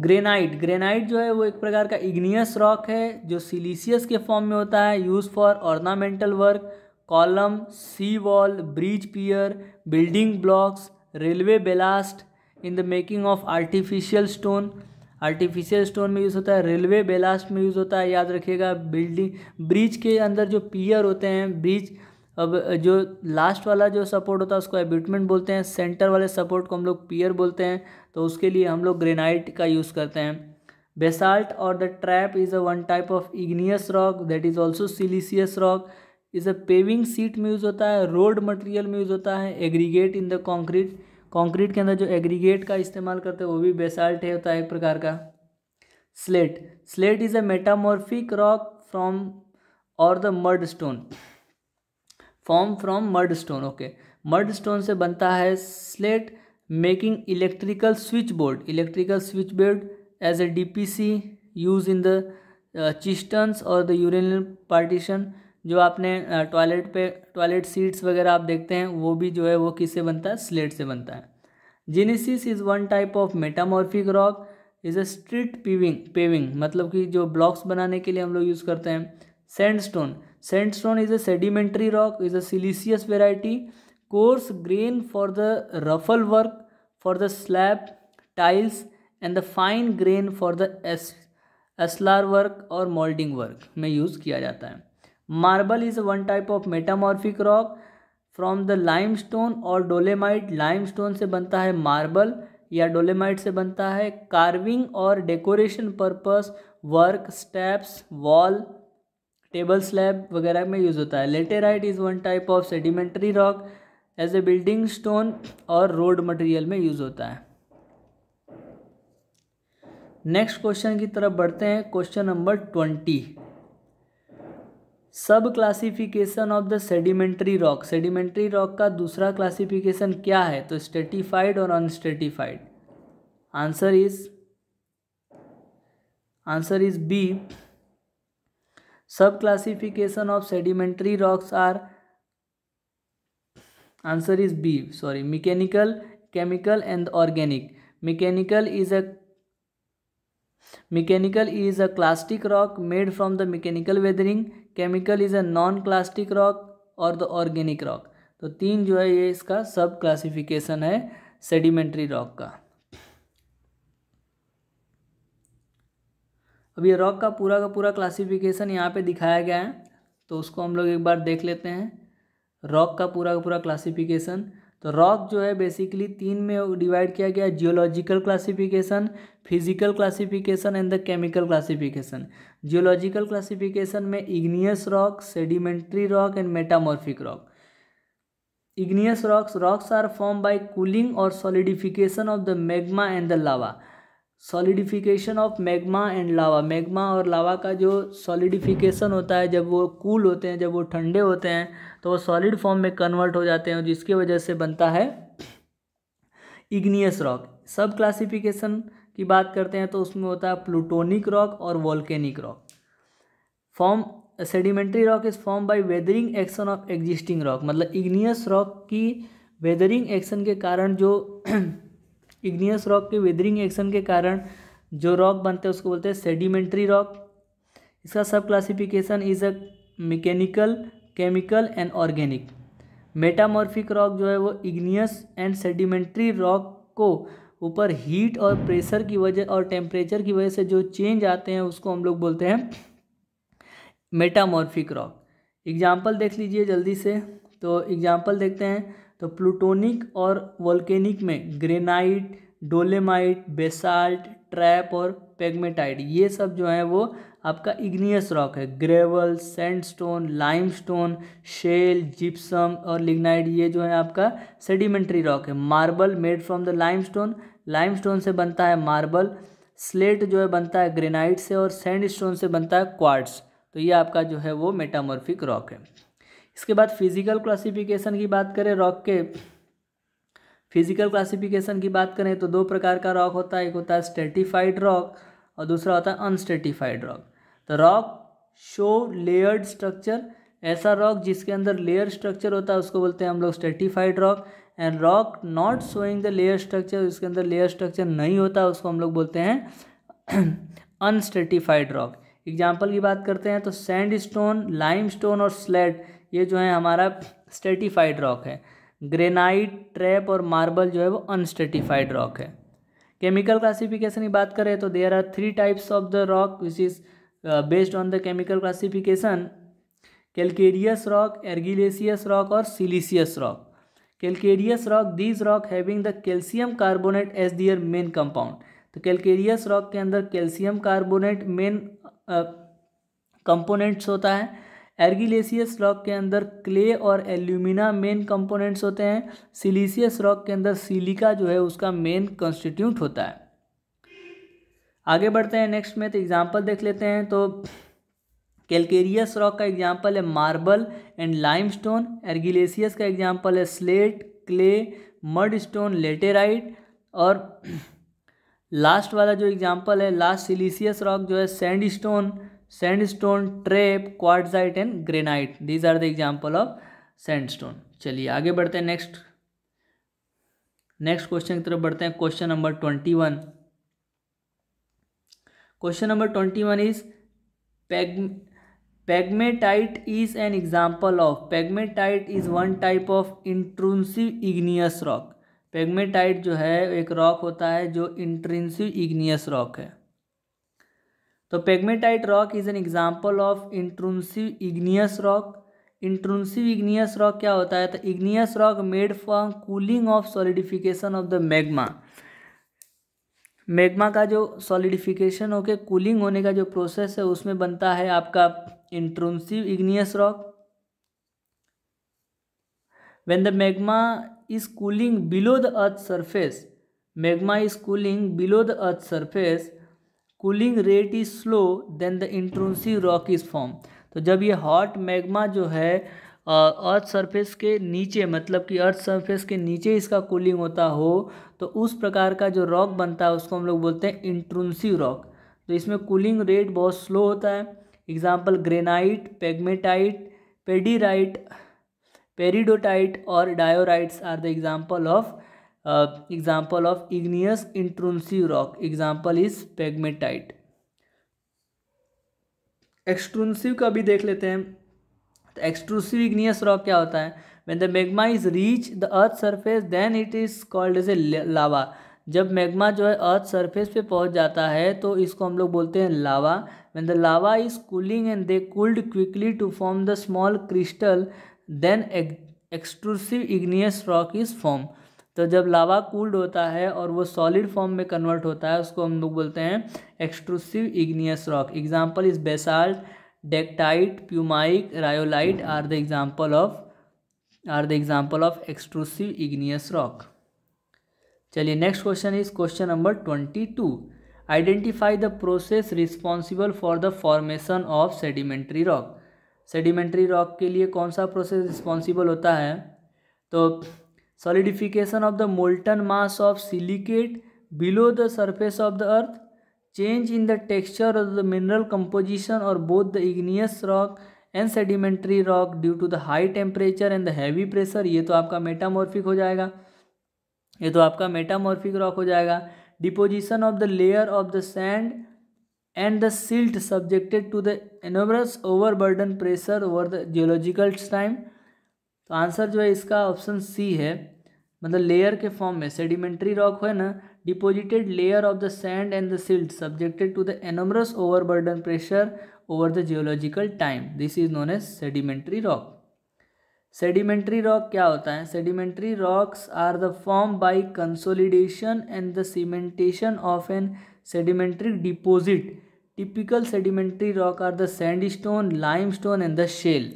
granite granite जो है वो एक प्रकार का इग्नियस रॉक है जो सिलीसियस के फॉर्म में होता है use for ornamental work column sea wall bridge pier building blocks railway ballast in the making of artificial stone artificial stone में यूज़ होता है रेलवे बेलास्ट में यूज़ होता है याद रखिएगा बिल्डिंग ब्रिज के अंदर जो पियर होते हैं ब्रिज अब जो लास्ट वाला जो सपोर्ट होता है उसको एबिटमेंट बोलते हैं सेंटर वाले सपोर्ट को हम लोग पियर बोलते हैं तो उसके लिए हम लोग ग्रेनाइट का यूज़ करते हैं बेसाल्ट और the trap is a one type of igneous rock that is also siliceous rock is a paving seat में यूज़ होता है रोड मटेरियल में यूज़ होता है aggregate in the concrete concrete के अंदर जो एग्रीगेट का इस्तेमाल करते हैं वो भी बेसाल्ट है होता है एक प्रकार का slate slate is a metamorphic rock from और the mud stone form from mud stone okay mud stone से बनता है slate making electrical switchboard electrical switchboard as a DPC सी in the द cisterns और द urinal पार्टीशन जो आपने toilet uh, पे toilet seats वगैरह आप देखते हैं वो भी जो है वो किससे बनता है स्लेट से बनता है gneiss is one type of metamorphic rock is a street paving paving मतलब कि जो ब्लॉक्स बनाने के लिए हम लोग यूज़ करते हैं sandstone sandstone is a sedimentary rock is a siliceous variety coarse grain for the rubble work for the slab tiles and the fine grain for the as ashlar work और moulding work में use किया जाता है marble is one type of metamorphic rock from the lime stone और dolomite lime stone से बनता है marble या डोलेमाइट से बनता है कार्विंग और decoration purpose work steps wall table slab वगैरह में यूज़ होता है laterite is one type of sedimentary rock as a building stone और रोड मटेरियल में यूज़ होता है नेक्स्ट क्वेश्चन की तरफ बढ़ते हैं question number twenty sub classification of the sedimentary rock sedimentary rock का दूसरा क्लासिफिकेशन क्या है तो स्टेटिफाइड और unstratified answer is answer is B sub classification of sedimentary rocks are answer is B sorry mechanical chemical and organic mechanical is a mechanical is a clastic rock made from the mechanical weathering chemical is a non clastic rock और the organic rock तो तीन जो है ये इसका sub classification है sedimentary rock का अब ये रॉक का पूरा का पूरा क्लासिफिकेशन यहाँ पे दिखाया गया है तो उसको हम लोग एक बार देख लेते हैं रॉक का पूरा का पूरा क्लासिफिकेशन तो रॉक जो है बेसिकली तीन में डिवाइड किया गया geological classification physical classification and the chemical classification geological classification में igneous rock sedimentary rock and metamorphic rock igneous rocks rocks are form by cooling और solidification of the magma and the lava solidification of magma and lava magma और lava का जो solidification होता है जब वो cool होते हैं जब वो ठंडे होते हैं तो वो सॉलिड फॉर्म में कन्वर्ट हो जाते हैं जिसकी वजह से बनता है इग्नियस रॉक सब क्लासिफिकेशन की बात करते हैं तो उसमें होता है प्लूटोनिक रॉक और volcanic rock form sedimentary rock is form by weathering action of existing rock मतलब इग्नियस रॉक की वेदरिंग एक्शन के कारण जो इग्नियस रॉक के वेदरिंग एक्शन के कारण जो रॉक बनते हैं उसको बोलते हैं सेडिमेंट्री रॉक इसका sub classification is a mechanical chemical and organic metamorphic rock जो है वो इग्नियस एंड सेडिमेंट्री रॉक को ऊपर हीट और प्रेशर की वजह और टेम्परेचर की वजह से जो चेंज आते हैं उसको हम लोग बोलते हैं मेटामॉर्फिक रॉक एग्जाम्पल देख लीजिए जल्दी से तो एग्जाम्पल देखते हैं तो प्लूटोनिक और वोल्केनिक में ग्रेनाइट डोलेमाइट बेसाल्ट ट्रैप और पेगमेटाइट ये सब जो है वो आपका इग्नियस रॉक है gravel sandstone limestone shale gypsum और लिग्नाइट ये जो है आपका सेडिमेंट्री रॉक है marble made from the limestone limestone से बनता है मार्बल स्लेट जो है बनता है ग्रेनाइट से और सैंडस्टोन से बनता है क्वार्ट्स तो ये आपका जो है वो मेटामॉर्फिक रॉक है इसके बाद फिजिकल क्लासिफिकेशन की बात करें रॉक के फिजिकल क्लासिफिकेशन की बात करें तो दो प्रकार का रॉक होता है एक होता है स्टेटिफाइड रॉक और दूसरा होता है अनस्टेटिफाइड रॉक तो रॉक शो लेयर्ड स्ट्रक्चर ऐसा रॉक जिसके अंदर लेयर स्ट्रक्चर होता है उसको बोलते हैं हम लोग stratified rock and rock not showing the layer structure उसके अंदर लेयर स्ट्रक्चर नहीं होता उसको हम लोग बोलते हैं अनस्टेटिफाइड रॉक एग्जाम्पल की बात करते हैं तो सैंड स्टोन लाइम स्टोन और स्लेट ये जो है हमारा स्टेटिफाइड रॉक है ग्रेनाइट ट्रैप और मार्बल जो है वो अनस्टेटिफाइड रॉक है केमिकल क्लासिफिकेशन की बात करें तो there are three types of the rock which is based on the chemical classification calcareous rock argillaceous rock और siliceous rock calcareous rock these rock having the calcium carbonate as their main compound तो calcareous rock के अंदर calcium carbonate main components होता है एर्गिलेसियस rock के अंदर clay और alumina main components होते हैं सिलीसियस रॉक के अंदर सिलिका जो है उसका मेन कॉन्स्टिट्यूट होता है आगे बढ़ते हैं नेक्स्ट में तो एग्जाम्पल देख लेते हैं तो कैलकेरियस रॉक का एग्जाम्पल है मार्बल एंड लाइमस्टोन एर्गिलेसियस का एग्जाम्पल है slate clay mud stone laterite और लास्ट वाला जो एग्जाम्पल है लास्ट सिलीसियस रॉक जो है sand stone sandstone trap quartzite and granite these are the example of sandstone चलिए आगे बढ़ते हैं नेक्स्ट नेक्स्ट क्वेश्चन की तरफ बढ़ते हैं question number twenty one question number twenty one is peg pegmatite is an example of pegmatite is one type of intrusive igneous rock pegmatite जो है एक रॉक होता है जो इंट्रेंसिव इग्नियस रॉक है तो pegmatite rock is an example of intrusive igneous rock intrusive igneous rock क्या होता है तो igneous rock made for cooling of solidification of the magma magma का जो सॉलिडिफिकेशन होके कूलिंग होने का जो प्रोसेस है उसमें बनता है आपका intrusive igneous rock when the magma is cooling below the earth surface magma is cooling below the earth surface cooling rate is slow then the intrusive rock is form तो जब ये हॉट मैग्मा जो है earth surface के नीचे मतलब कि earth surface के नीचे इसका कूलिंग होता हो तो उस प्रकार का जो रॉक बनता है उसको हम लोग बोलते हैं इंट्रोसिव रॉक तो इसमें कूलिंग रेट बहुत स्लो होता है example granite pegmatite peridotite peridotite और diorites are the example of example of igneous intrusive rock example is pegmatite extrusive का भी देख लेते हैं तो एक्सट्रूसिव इग्नियस रॉक क्या होता है when the magma is reach the earth surface then it is called as a lava जब मैग्मा जो है अर्थ सरफेस पे पहुंच जाता है तो इसको हम लोग बोलते हैं lava when the lava is cooling and they cooled quickly to form the small crystal then extrusive igneous rock is form तो जब लावा कूल्ड होता है और वो सॉलिड फॉर्म में कन्वर्ट होता है उसको हम लोग बोलते हैं extrusive igneous rock example is basalt dacite pumice rhyolite are the example of are the example of extrusive igneous rock चलिए next question is question number twenty two identify the process responsible for the formation of sedimentary rock sedimentary rock के लिए कौन सा process responsible होता है तो solidification of the molten mass of silicate below the surface of the earth change in the texture of the mineral composition और both the igneous rock and sedimentary rock due to the high temperature and the heavy pressure ये तो आपका metamorphic हो जाएगा ये तो आपका metamorphic rock हो जाएगा deposition of the layer of the sand and the silt subjected to the over overburden pressure over the geological time तो आंसर जो है इसका ऑप्शन सी है मतलब लेयर के फॉर्म में सेडिमेंट्री रॉक है ना deposited layer of the sand and the silt subjected to the enormous overburden pressure over the geological time this is known as sedimentary rock sedimentary rock क्या होता है sedimentary rocks are the form by consolidation and the cementation of an sedimentary deposit typical sedimentary rock are the sand stone lime stone and the shale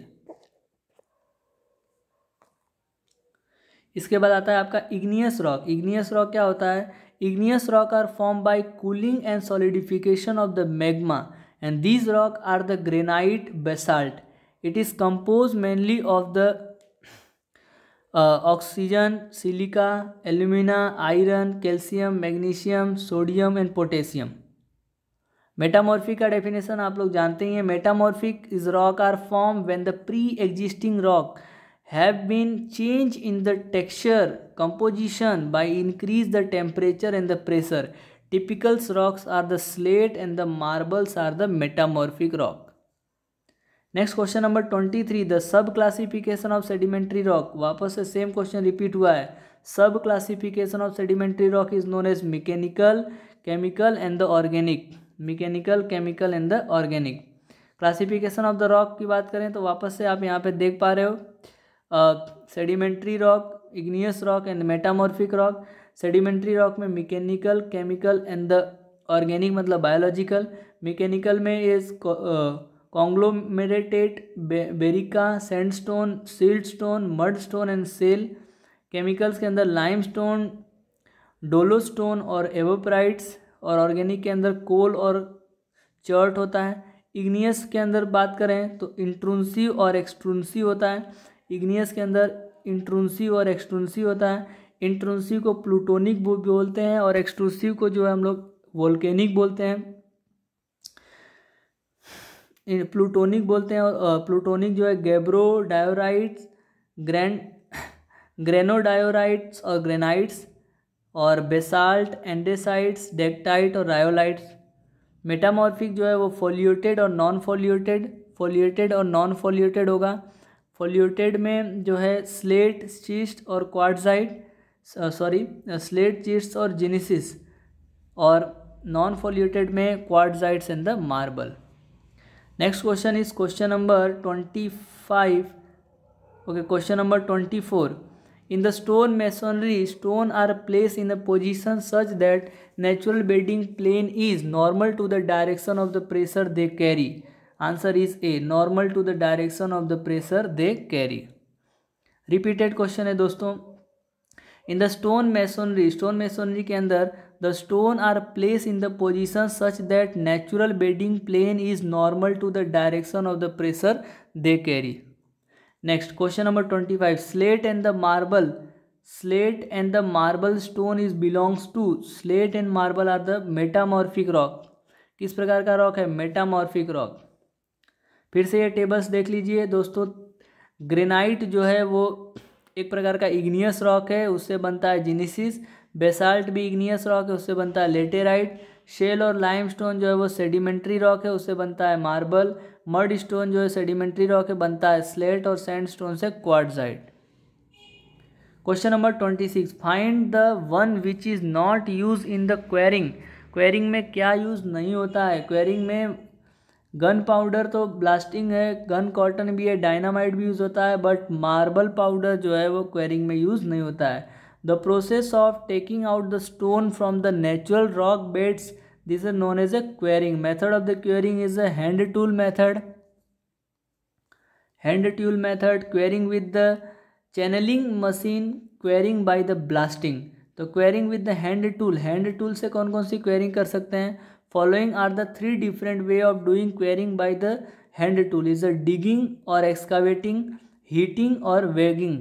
इसके बाद आता है आपका igneous rock igneous rock क्या होता है igneous rock are form by cooling and solidification of the magma and these rock are the granite basalt it is compose mainly of the oxygen silica alumina iron calcium magnesium sodium and potassium metamorphic का definition आप लोग जानते ही हैं metamorphic is rock are form when the pre existing rock have been change in the texture composition by increase the temperature and the pressure टिपिकल्स rocks are the slate and the marbles are the metamorphic rock next question number twenty three the sub classification of sedimentary rock वापस से same question repeat हुआ है sub classification of sedimentary rock is known as mechanical chemical and the organic mechanical chemical and the organic classification of the rock की बात करें तो वापस से आप यहाँ पे देख पा रहे हो sedimentary rock igneous rock and metamorphic rock sedimentary rock में mechanical chemical and the organic मतलब बायोलॉजिकल मैकेनिकल में इस conglomerate breccia sandstone silt stone mud stone and shale chemicals के अंदर लाइम स्टोन डोलोस्टोन और एवोप्राइट्स और ऑर्गेनिक के अंदर कोल और चर्ट होता है इग्नियस के अंदर बात करें तो इंट्रूंसिव और एक्सट्रूंसिव होता है इग्नियस के अंदर इंट्रूंसिव और एक्सट्रूंसिव होता है इंट्रूंसिव को प्लूटोनिक बोलते हैं और एक्सट्रूसिव को जो है हम लोग वोल्केनिक बोलते हैं प्लूटोनिक बोलते हैं और प्लूटोनिक जो है गैब्रो डायोराइट्स ग्रैंड ग्रेनोडायोराइट्स और ग्रेनाइट्स और बेसाल्ट एंडेसाइट्स डेक्टाइट और रायोलाइट्स मेटामॉर्फिक जो है वो फोलियोटेड और नॉन फोलियोटेड फोलियोटेड और नॉन फोलियोटेड होगा फोल्यूटेड में जो है स्लेट चीस्ट और क्वार्टजाइट सॉरी स्लेट चीस्ट और जीनीसिस और नॉन फोल्यूटेड में quartzites and the marble next question is question number twenty five okay question number twenty four in the stone masonry stone are place in the position such that natural bedding plane is normal to the direction of the pressure they carry answer is A normal to the direction of the pressure they carry repeated question है दोस्तों in the stone masonry stone masonry के अंदर the stone are place in the position such that natural bedding plane is normal to the direction of the pressure they carry next question number twenty five slate and the marble slate and the marble stone is belongs to slate and marble are the metamorphic rock किस प्रकार का rock है metamorphic rock फिर से ये tables देख लीजिए दोस्तों ग्रेनाइट जो है वो एक प्रकार का इग्नियस रॉक है उससे बनता है जीनीसिस बेसाल्ट भी इग्नियस रॉक है उससे बनता है लेटेराइट शेल और लाइमस्टोन जो है वो सेडिमेंट्री रॉक है उससे बनता है मार्बल मर्ड स्टोन जो है सेडिमेंट्री रॉक है बनता है स्लेट और सैंड स्टोन से quartzite question number twenty six find the one which is not use in the quarrying quarrying में क्या यूज़ नहीं होता है क्वेरिंग में गन पाउडर तो ब्लास्टिंग है गन कॉटन भी है डायनामाइट भी यूज़ होता है बट मार्बल पाउडर जो है वो क्वेरिंग में यूज़ नहीं होता है the process of taking out the stone from the natural rock beds this is known as a quarrying method of the quarrying is a hand tool method hand tool method quarrying with the channelling machine quarrying by the blasting तो quarrying with the hand tool hand tool से कौन कौन सी quarrying कर सकते हैं following are the three different way of doing quarrying by the hand tool is a digging और excavating heating और wedging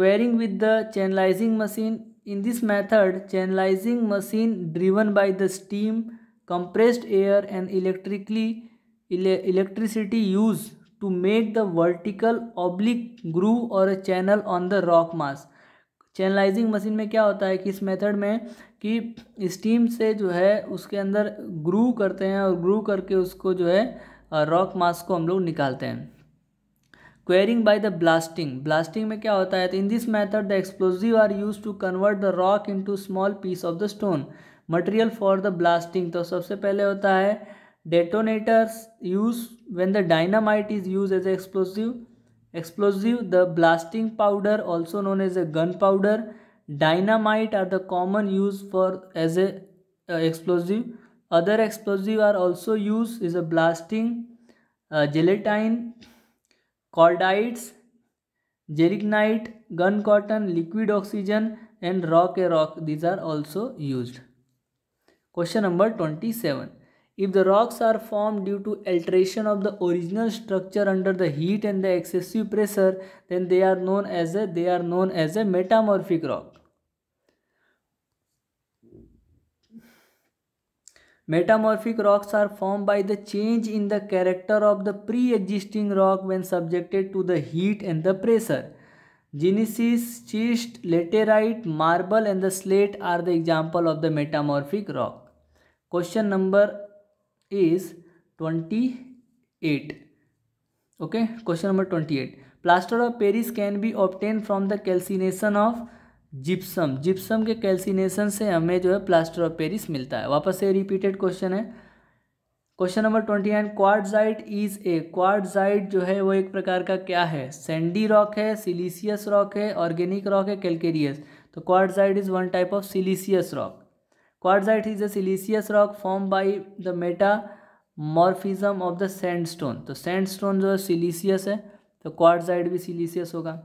quarrying with the channelizing machine in this method channelizing machine driven by the steam compressed air and electrically electricity use to make the vertical oblique groove और a channel on the rock mass channelizing machine में क्या होता है कि इस method में कि steam से जो है उसके अंदर ग्रू करते हैं और ग्रू करके उसको जो है रॉक मास को हम लोग निकालते हैं quarrying by the blasting blasting में क्या होता है तो in this method the explosive are use to convert the rock into small piece of the stone material for the blasting तो सबसे पहले होता है detonators use when the dynamite is use as explosive explosive the blasting powder also known as a gun powder Dynamite are the common use for as a uh, explosive. Other explosive are also used is a blasting, uh, gelatine, cordites, gelignite, gun cotton, liquid oxygen and rock a rock. These are also used. Question number 27. If the rocks are formed due to alteration of the original structure under the heat and the excessive pressure, then they are known as a, they are known as a metamorphic rock. Metamorphic rocks are formed by the change in the character of the pre-existing rock when subjected to the heat and the pressure. Genesis, schist, laterite, marble and the slate are the example of the metamorphic rock. Question number is 28. Okay, question number 28. Plaster of Paris can be obtained from the calcination of gypsum gypsum के calcination से हमें जो है plaster of Paris मिलता है वापस से repeated question है question number twenty nine quartzite is a quartzite जो है वो एक प्रकार का क्या है सैंडी रॉक है सिलीसियस रॉक है ऑर्गेनिक रॉक है कैलकेरियस तो quartzite is one type of siliceous rock quartzite is a siliceous rock form by the metamorphism of the stone तो सैंडस्टोन जो है सिलीसियस है तो क्वार्टजाइट भी सिलीसियस होगा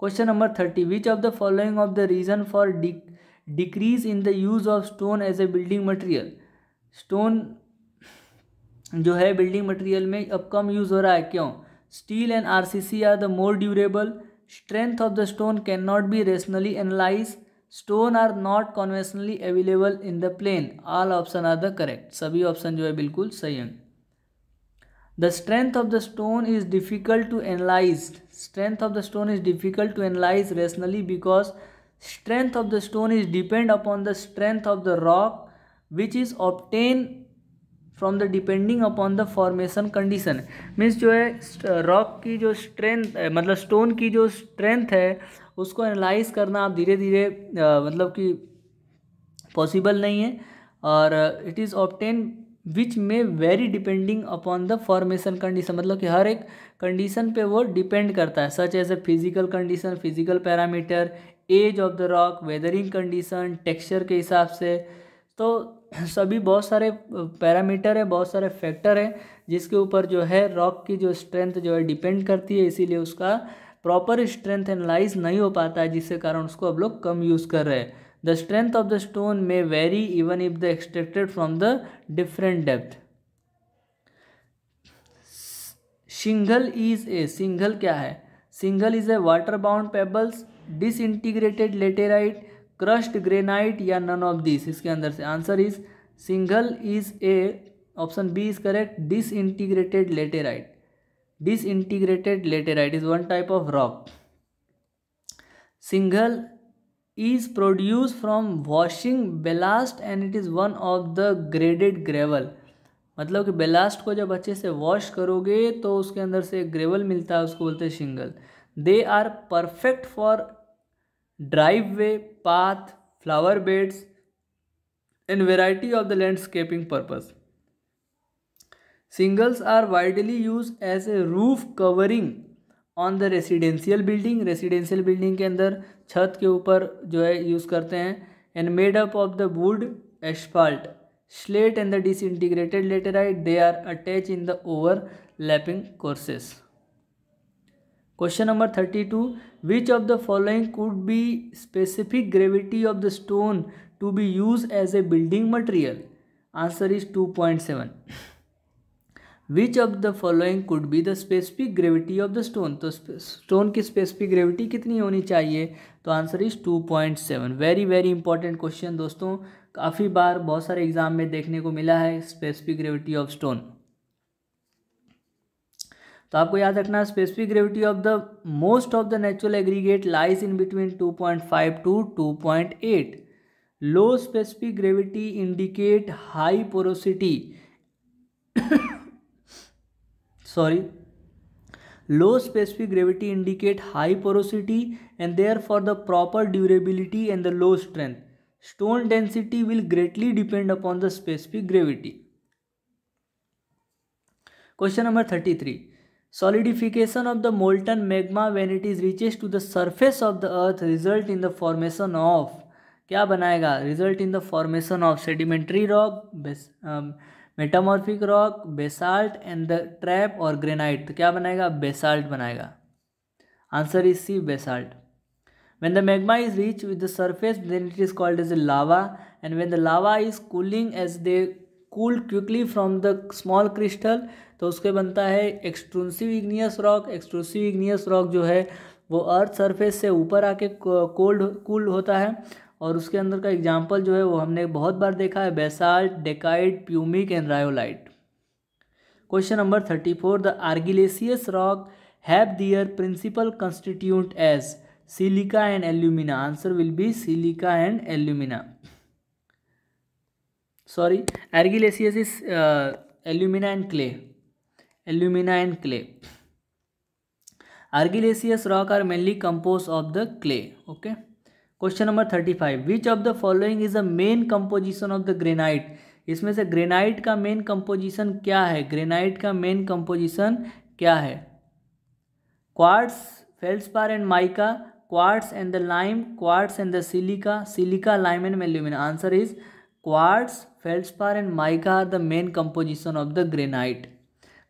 question number thirty which of the following of the reason for decrease in the use of stone as a building material stone जो है building material में अब कम यूज हो रहा है क्यों steel and R C C are the more durable strength of the stone can not be rationally analyse stone are not conventionally available in the plain all option are the correct सभी option जो है बिल्कुल सही हैं the strength of the stone is difficult to analyse strength of the stone is difficult to analyse rationally because strength of the stone is depend upon the strength of the rock which is obtain from the depending upon the formation condition means जो है rock की जो strength मतलब stone की जो strength है उसको analyse करना आप धीरे धीरे मतलब कि पॉसिबल नहीं है और it is obtain which may vary depending upon the formation condition मतलब कि हर एक कंडीशन पे वो डिपेंड करता है such as a physical condition physical parameter age of the rock weathering condition texture के हिसाब से तो सभी बहुत सारे पैरामीटर है बहुत सारे फैक्टर हैं जिसके ऊपर जो है रॉक की जो स्ट्रेंथ जो है डिपेंड करती है इसीलिए उसका प्रॉपर स्ट्रेंथ एनालाइज नहीं हो पाता है जिसके कारण उसको अब लोग कम यूज़ कर रहे हैं the strength of the stone may vary even if the extracted from the different depth shingle is a shingle क्या है shingle is a water bound pebbles disintegrated laterite crushed granite या नन ऑफ दिस इसके अंदर से answer is shingle is a option B is correct disintegrated laterite disintegrated laterite is one type of rock shingle is produce from washing ballast and it is one of the graded gravel मतलब कि ballast को जब अच्छे से wash करोगे तो उसके अंदर से ग्रेवल मिलता है उसको बोलते हैं shingle they are perfect for driveway path flower beds and variety of the landscaping purpose shingles are widely use as a roof covering on the residential building residential building के अंदर छत के ऊपर जो है यूज़ करते हैं and made up of the wood asphalt slate and the integrated laterite they are attach in the overlapping courses question number thirty two which of the following could be specific gravity of the stone to be use as a building material answer is two point seven which of the following could be the specific gravity of the stone तो stone की specific gravity कितनी होनी चाहिए तो answer is two point seven very very important question दोस्तों काफ़ी बार बहुत सारे एग्जाम में देखने को मिला है स्पेसिफिक ग्रेविटी ऑफ स्टोन तो आपको याद रखना specific gravity of the most of the natural aggregate lies in between two point five to two point eight low specific gravity indicate high porosity sorry Low specific gravity indicate high porosity and therefore the proper durability and the low strength. Stone density will greatly depend upon the specific gravity. Question number 33. Solidification of the molten magma when it is reaches to the surface of the earth result in the formation of क्या बनाएगा in the formation of sedimentary rock, rock um, metamorphic rock basalt and the trap और granite तो क्या बनाएगा basalt बनाएगा answer is C basalt when the magma is reach with the surface then it is called as a lava and when the lava is cooling as they cooled quickly from the small crystal तो उसके बनता है extrusive igneous rock extrusive igneous rock जो है वो earth surface से ऊपर आके कोल्ड कूल्ड होता है और उसके अंदर का एग्जाम्पल जो है वो हमने बहुत बार देखा है basalt dacite pumice and rhyolite question number thirty four the argillaceous rock have their principal constituent as silica and alumina answer will be silica and alumina sorry argillaceous is alumina and clay alumina and clay argillaceous rock are mainly compose of the clay okay question number thirty five which of the following is the main composition of the granite इसमें से granite का main composition क्या है granite का main composition क्या है quartz feldspar and mica quartz and the lime quartz and the silica silica lime and alumina answer is quartz feldspar and mica are the main composition of the granite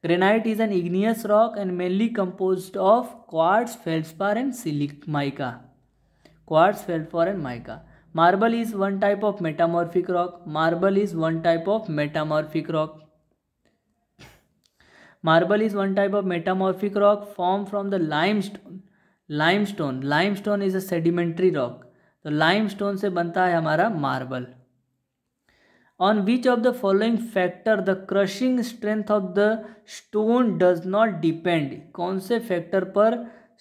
granite is an igneous rock and mainly compose of quartz felspar and silica mica quartz felspar and mica marble is one type of metamorphic rock marble is one type of metamorphic rock marble is one type of metamorphic rock form from the lime limestone lime limestone lime stone is a sedimentary rock तो lime stone से बनता है हमारा marble on which of the following factor the crushing strength of the stone does not depend कौन से factor पर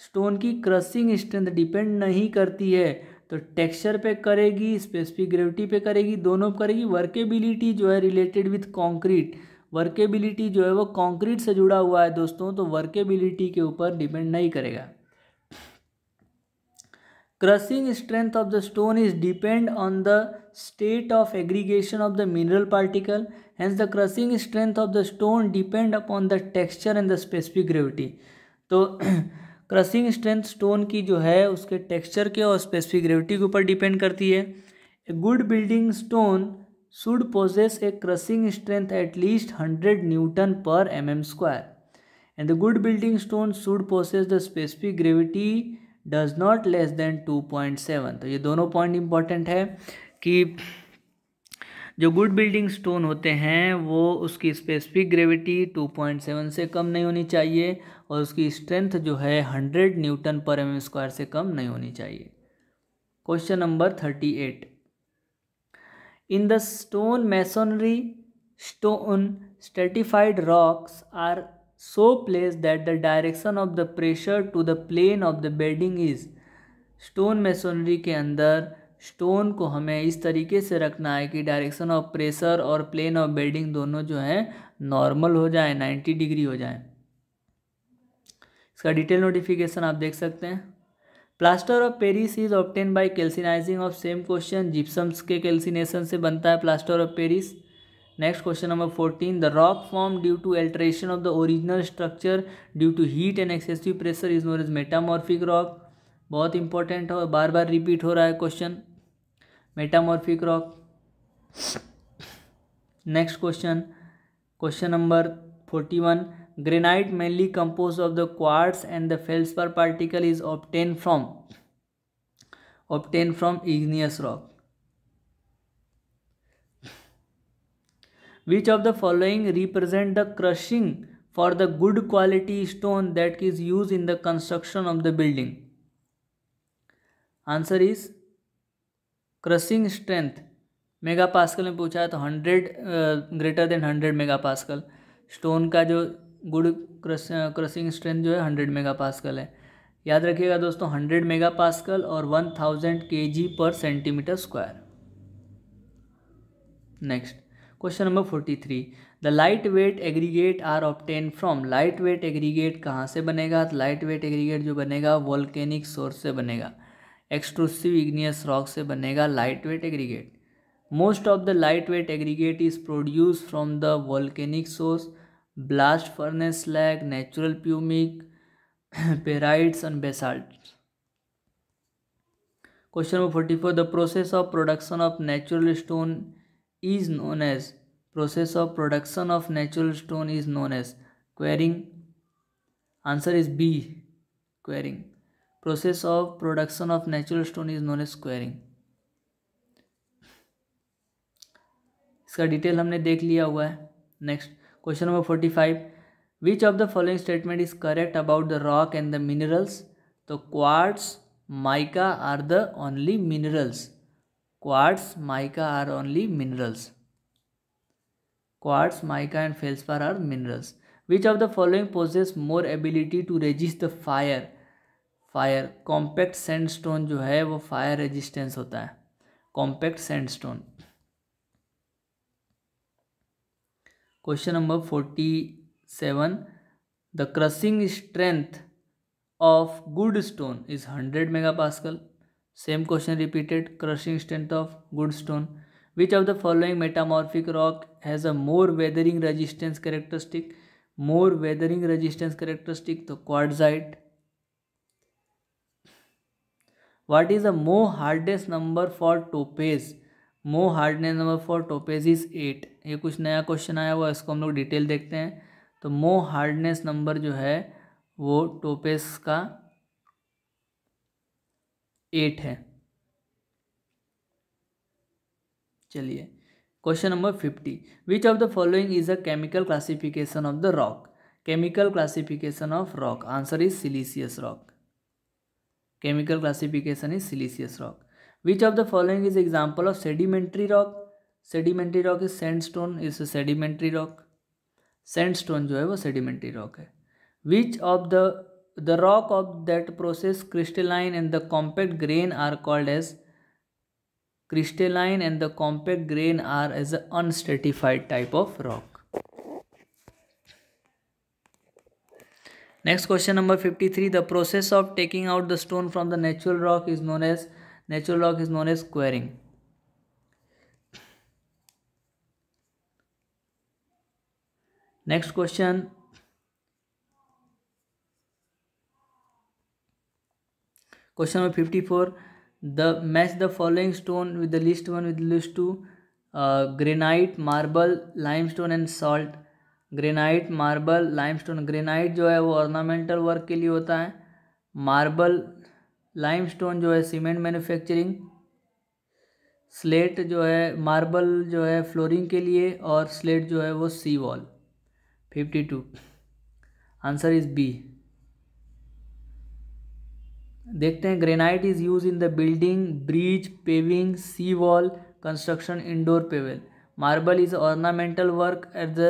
stone की crushing strength depend नहीं करती है तो टेक्सचर पे करेगी स्पेसिफिक ग्रेविटी पे करेगी दोनों पे करेगी वर्केबिलिटी जो है रिलेटेड विथ कॉन्क्रीट वर्केबिलिटी जो है वो कॉन्क्रीट से जुड़ा हुआ है दोस्तों तो वर्केबिलिटी के ऊपर डिपेंड नहीं करेगा crushing strength of the stone is depend on the state of aggregation of the mineral particle hence the crushing strength of the stone depend upon the texture and the specific gravity तो, तो crushing strength stone की जो है उसके texture के और specific gravity के ऊपर डिपेंड करती है a good building stone should possess a crushing strength at least hundred newton per M M square and the good building stone should possess the specific gravity does not less than two point seven तो ये दोनों point important है कि जो good building stone होते हैं वो उसकी specific gravity two point seven से कम नहीं होनी चाहिए और उसकी स्ट्रेंथ जो है hundred newton per M square से कम नहीं होनी चाहिए question number thirty eight in the stone masonry stone stratified rocks are so place that the direction of the pressure to the plane of the bedding is stone masonry के अंदर stone को हमें इस तरीके से रखना है कि डायरेक्शन ऑफ प्रेशर और प्लेन ऑफ बेडिंग दोनों जो हैं नॉर्मल हो जाए 90 डिग्री हो जाए इसका डिटेल नोटिफिकेशन आप देख सकते हैं plaster of Paris is obtain by calcinising of same question gypsums के कैल्सिनेशन से बनता है plaster of Paris next question number fourteen the rock form due to alteration of the original structure due to heat and excessive pressure is known as metamorphic rock बहुत important है बार बार repeat हो रहा है question metamorphic rock next question question number forty one granite mainly compose of the quartz and the felspar particle is obtain from obtain from igneous rock which of the following represent the crushing for the good quality stone that is use in the construction of the building answer is crushing strength mega pascal में पूछा है तो hundred greater than hundred mega pascal stone का जो good crushing strength जो है hundred mega pascal है याद रखिएगा दोस्तों हंड्रेड मेगा पास्कल और one thousand K G per centimetre square next question number forty three the light weight aggregate are obtain from light weight aggregate कहाँ से बनेगा तो लाइट वेट एग्रीगेट जो बनेगा वॉल्केनिक सोर्स से बनेगा एक्सट्रूसिव इग्नियस रॉक से बनेगा light weight aggregate most of the light weight aggregate is produce from the volcanic source blast furnace slag natural pumice perlites and basalt question number forty four the process of production of natural stone is known as process of production of natural stone is known as quarrying answer is B quarrying process of production of natural stone is known as quarrying इसका detail हमने देख लिया हुआ है next question number forty five which of the following statement is correct about the rock and the minerals तो quartz mica are the only minerals quartz mica are only minerals quartz mica and feldspar are minerals which of the following process more ability to resist the fire fire compact sandstone जो है वो fire resistance होता है compact sandstone question number forty seven the crushing strength of good stone is hundred mega pascal same question repeated crushing strength of good stone which of the following metamorphic rock has a more weathering resistance characteristic more weathering resistance characteristic तो quartzite what is a Mohs hardest number for topaz Mohs hardness number for topaz is eight ये कुछ नया question आया हुआ इसको हम लोग detail देखते हैं तो मो हार्डनेस नंबर जो है वो टोपेस का एट है चलिए question number fifty which of the following is a chemical classification of the rock chemical classification of rock answer is siliceous rock chemical classification is siliceous rock which of the following is example of sedimentary rock sedimentary rock is sandstone is sedimentary rock sandstone जो है वो sedimentary rock है which of the the rock of that process crystalline and the compact grain are called as crystalline and the compact grain are as an unstratified type of rock. Next question number 53. The process of taking out the stone from the natural rock is known as natural rock is known as quarrying. Next question question number fifty four the match the following stone with the list one with list two granite marble lime stone and slate granite marble lime stone granite जो है वो ornamental work के लिए होता है marble lime stone जो है cement manufacturing slate जो है मार्बल जो है फ्लोरिंग के लिए और स्लेट जो है वो sea wall fifty two answer is B देखते हैं granite is use in the building bridge paving sea wall construction indoor पेवेल marble is ornamental work at the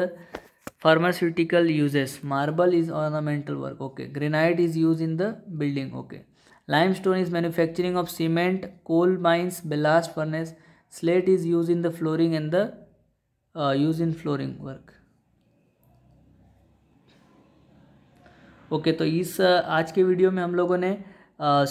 pharmaceutical uses marble is ornamental work okay granite is use in the building okay lime stone is manufacturing of cement coal mines blast furnace slate is use in the flooring and the use in flooring work okay तो इस आज के video में हम लोगों ने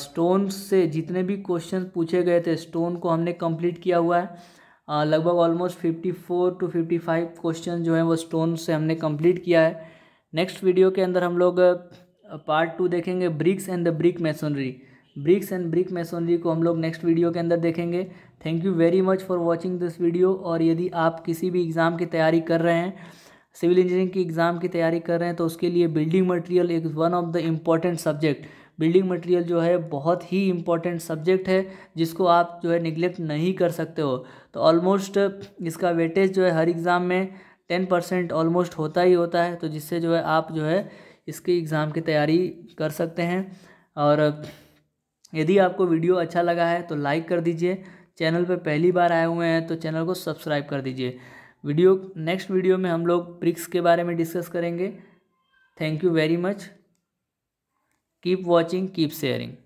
stone से जितने भी क्वेश्चन पूछे गए थे स्टोन को हमने कंप्लीट किया हुआ है लगभग almost fifty four to fifty five question जो हैं वो स्टोन से हमने कंप्लीट किया है नेक्स्ट वीडियो के अंदर हम लोग पार्ट टू देखेंगे bricks and the brick masonry bricks and brick masonry को हम लोग नेक्स्ट वीडियो के अंदर देखेंगे thank you very much for watching this video और यदि आप किसी भी एग्ज़ाम की तैयारी कर रहे हैं सिविल इंजीनियरिंग की एग्ज़ाम की तैयारी कर रहे हैं तो उसके लिए बिल्डिंग मटेरियल एक one of the important subject building material जो है बहुत ही इम्पॉर्टेंट सब्जेक्ट है जिसको आप जो है निगलेक्ट नहीं कर सकते हो तो ऑलमोस्ट इसका वेटेज जो है हर एग्ज़ाम में टेन परसेंट ऑलमोस्ट होता ही होता है तो जिससे जो है आप जो है इसकी एग्ज़ाम की तैयारी कर सकते हैं और यदि आपको वीडियो अच्छा लगा है तो लाइक कर दीजिए चैनल पर पहली बार आए हुए हैं तो चैनल को सब्सक्राइब कर दीजिए वीडियो नेक्स्ट वीडियो में हम लोग ब्रिक्स के बारे में डिस्कस करेंगे thank you very much keep watching keep sharing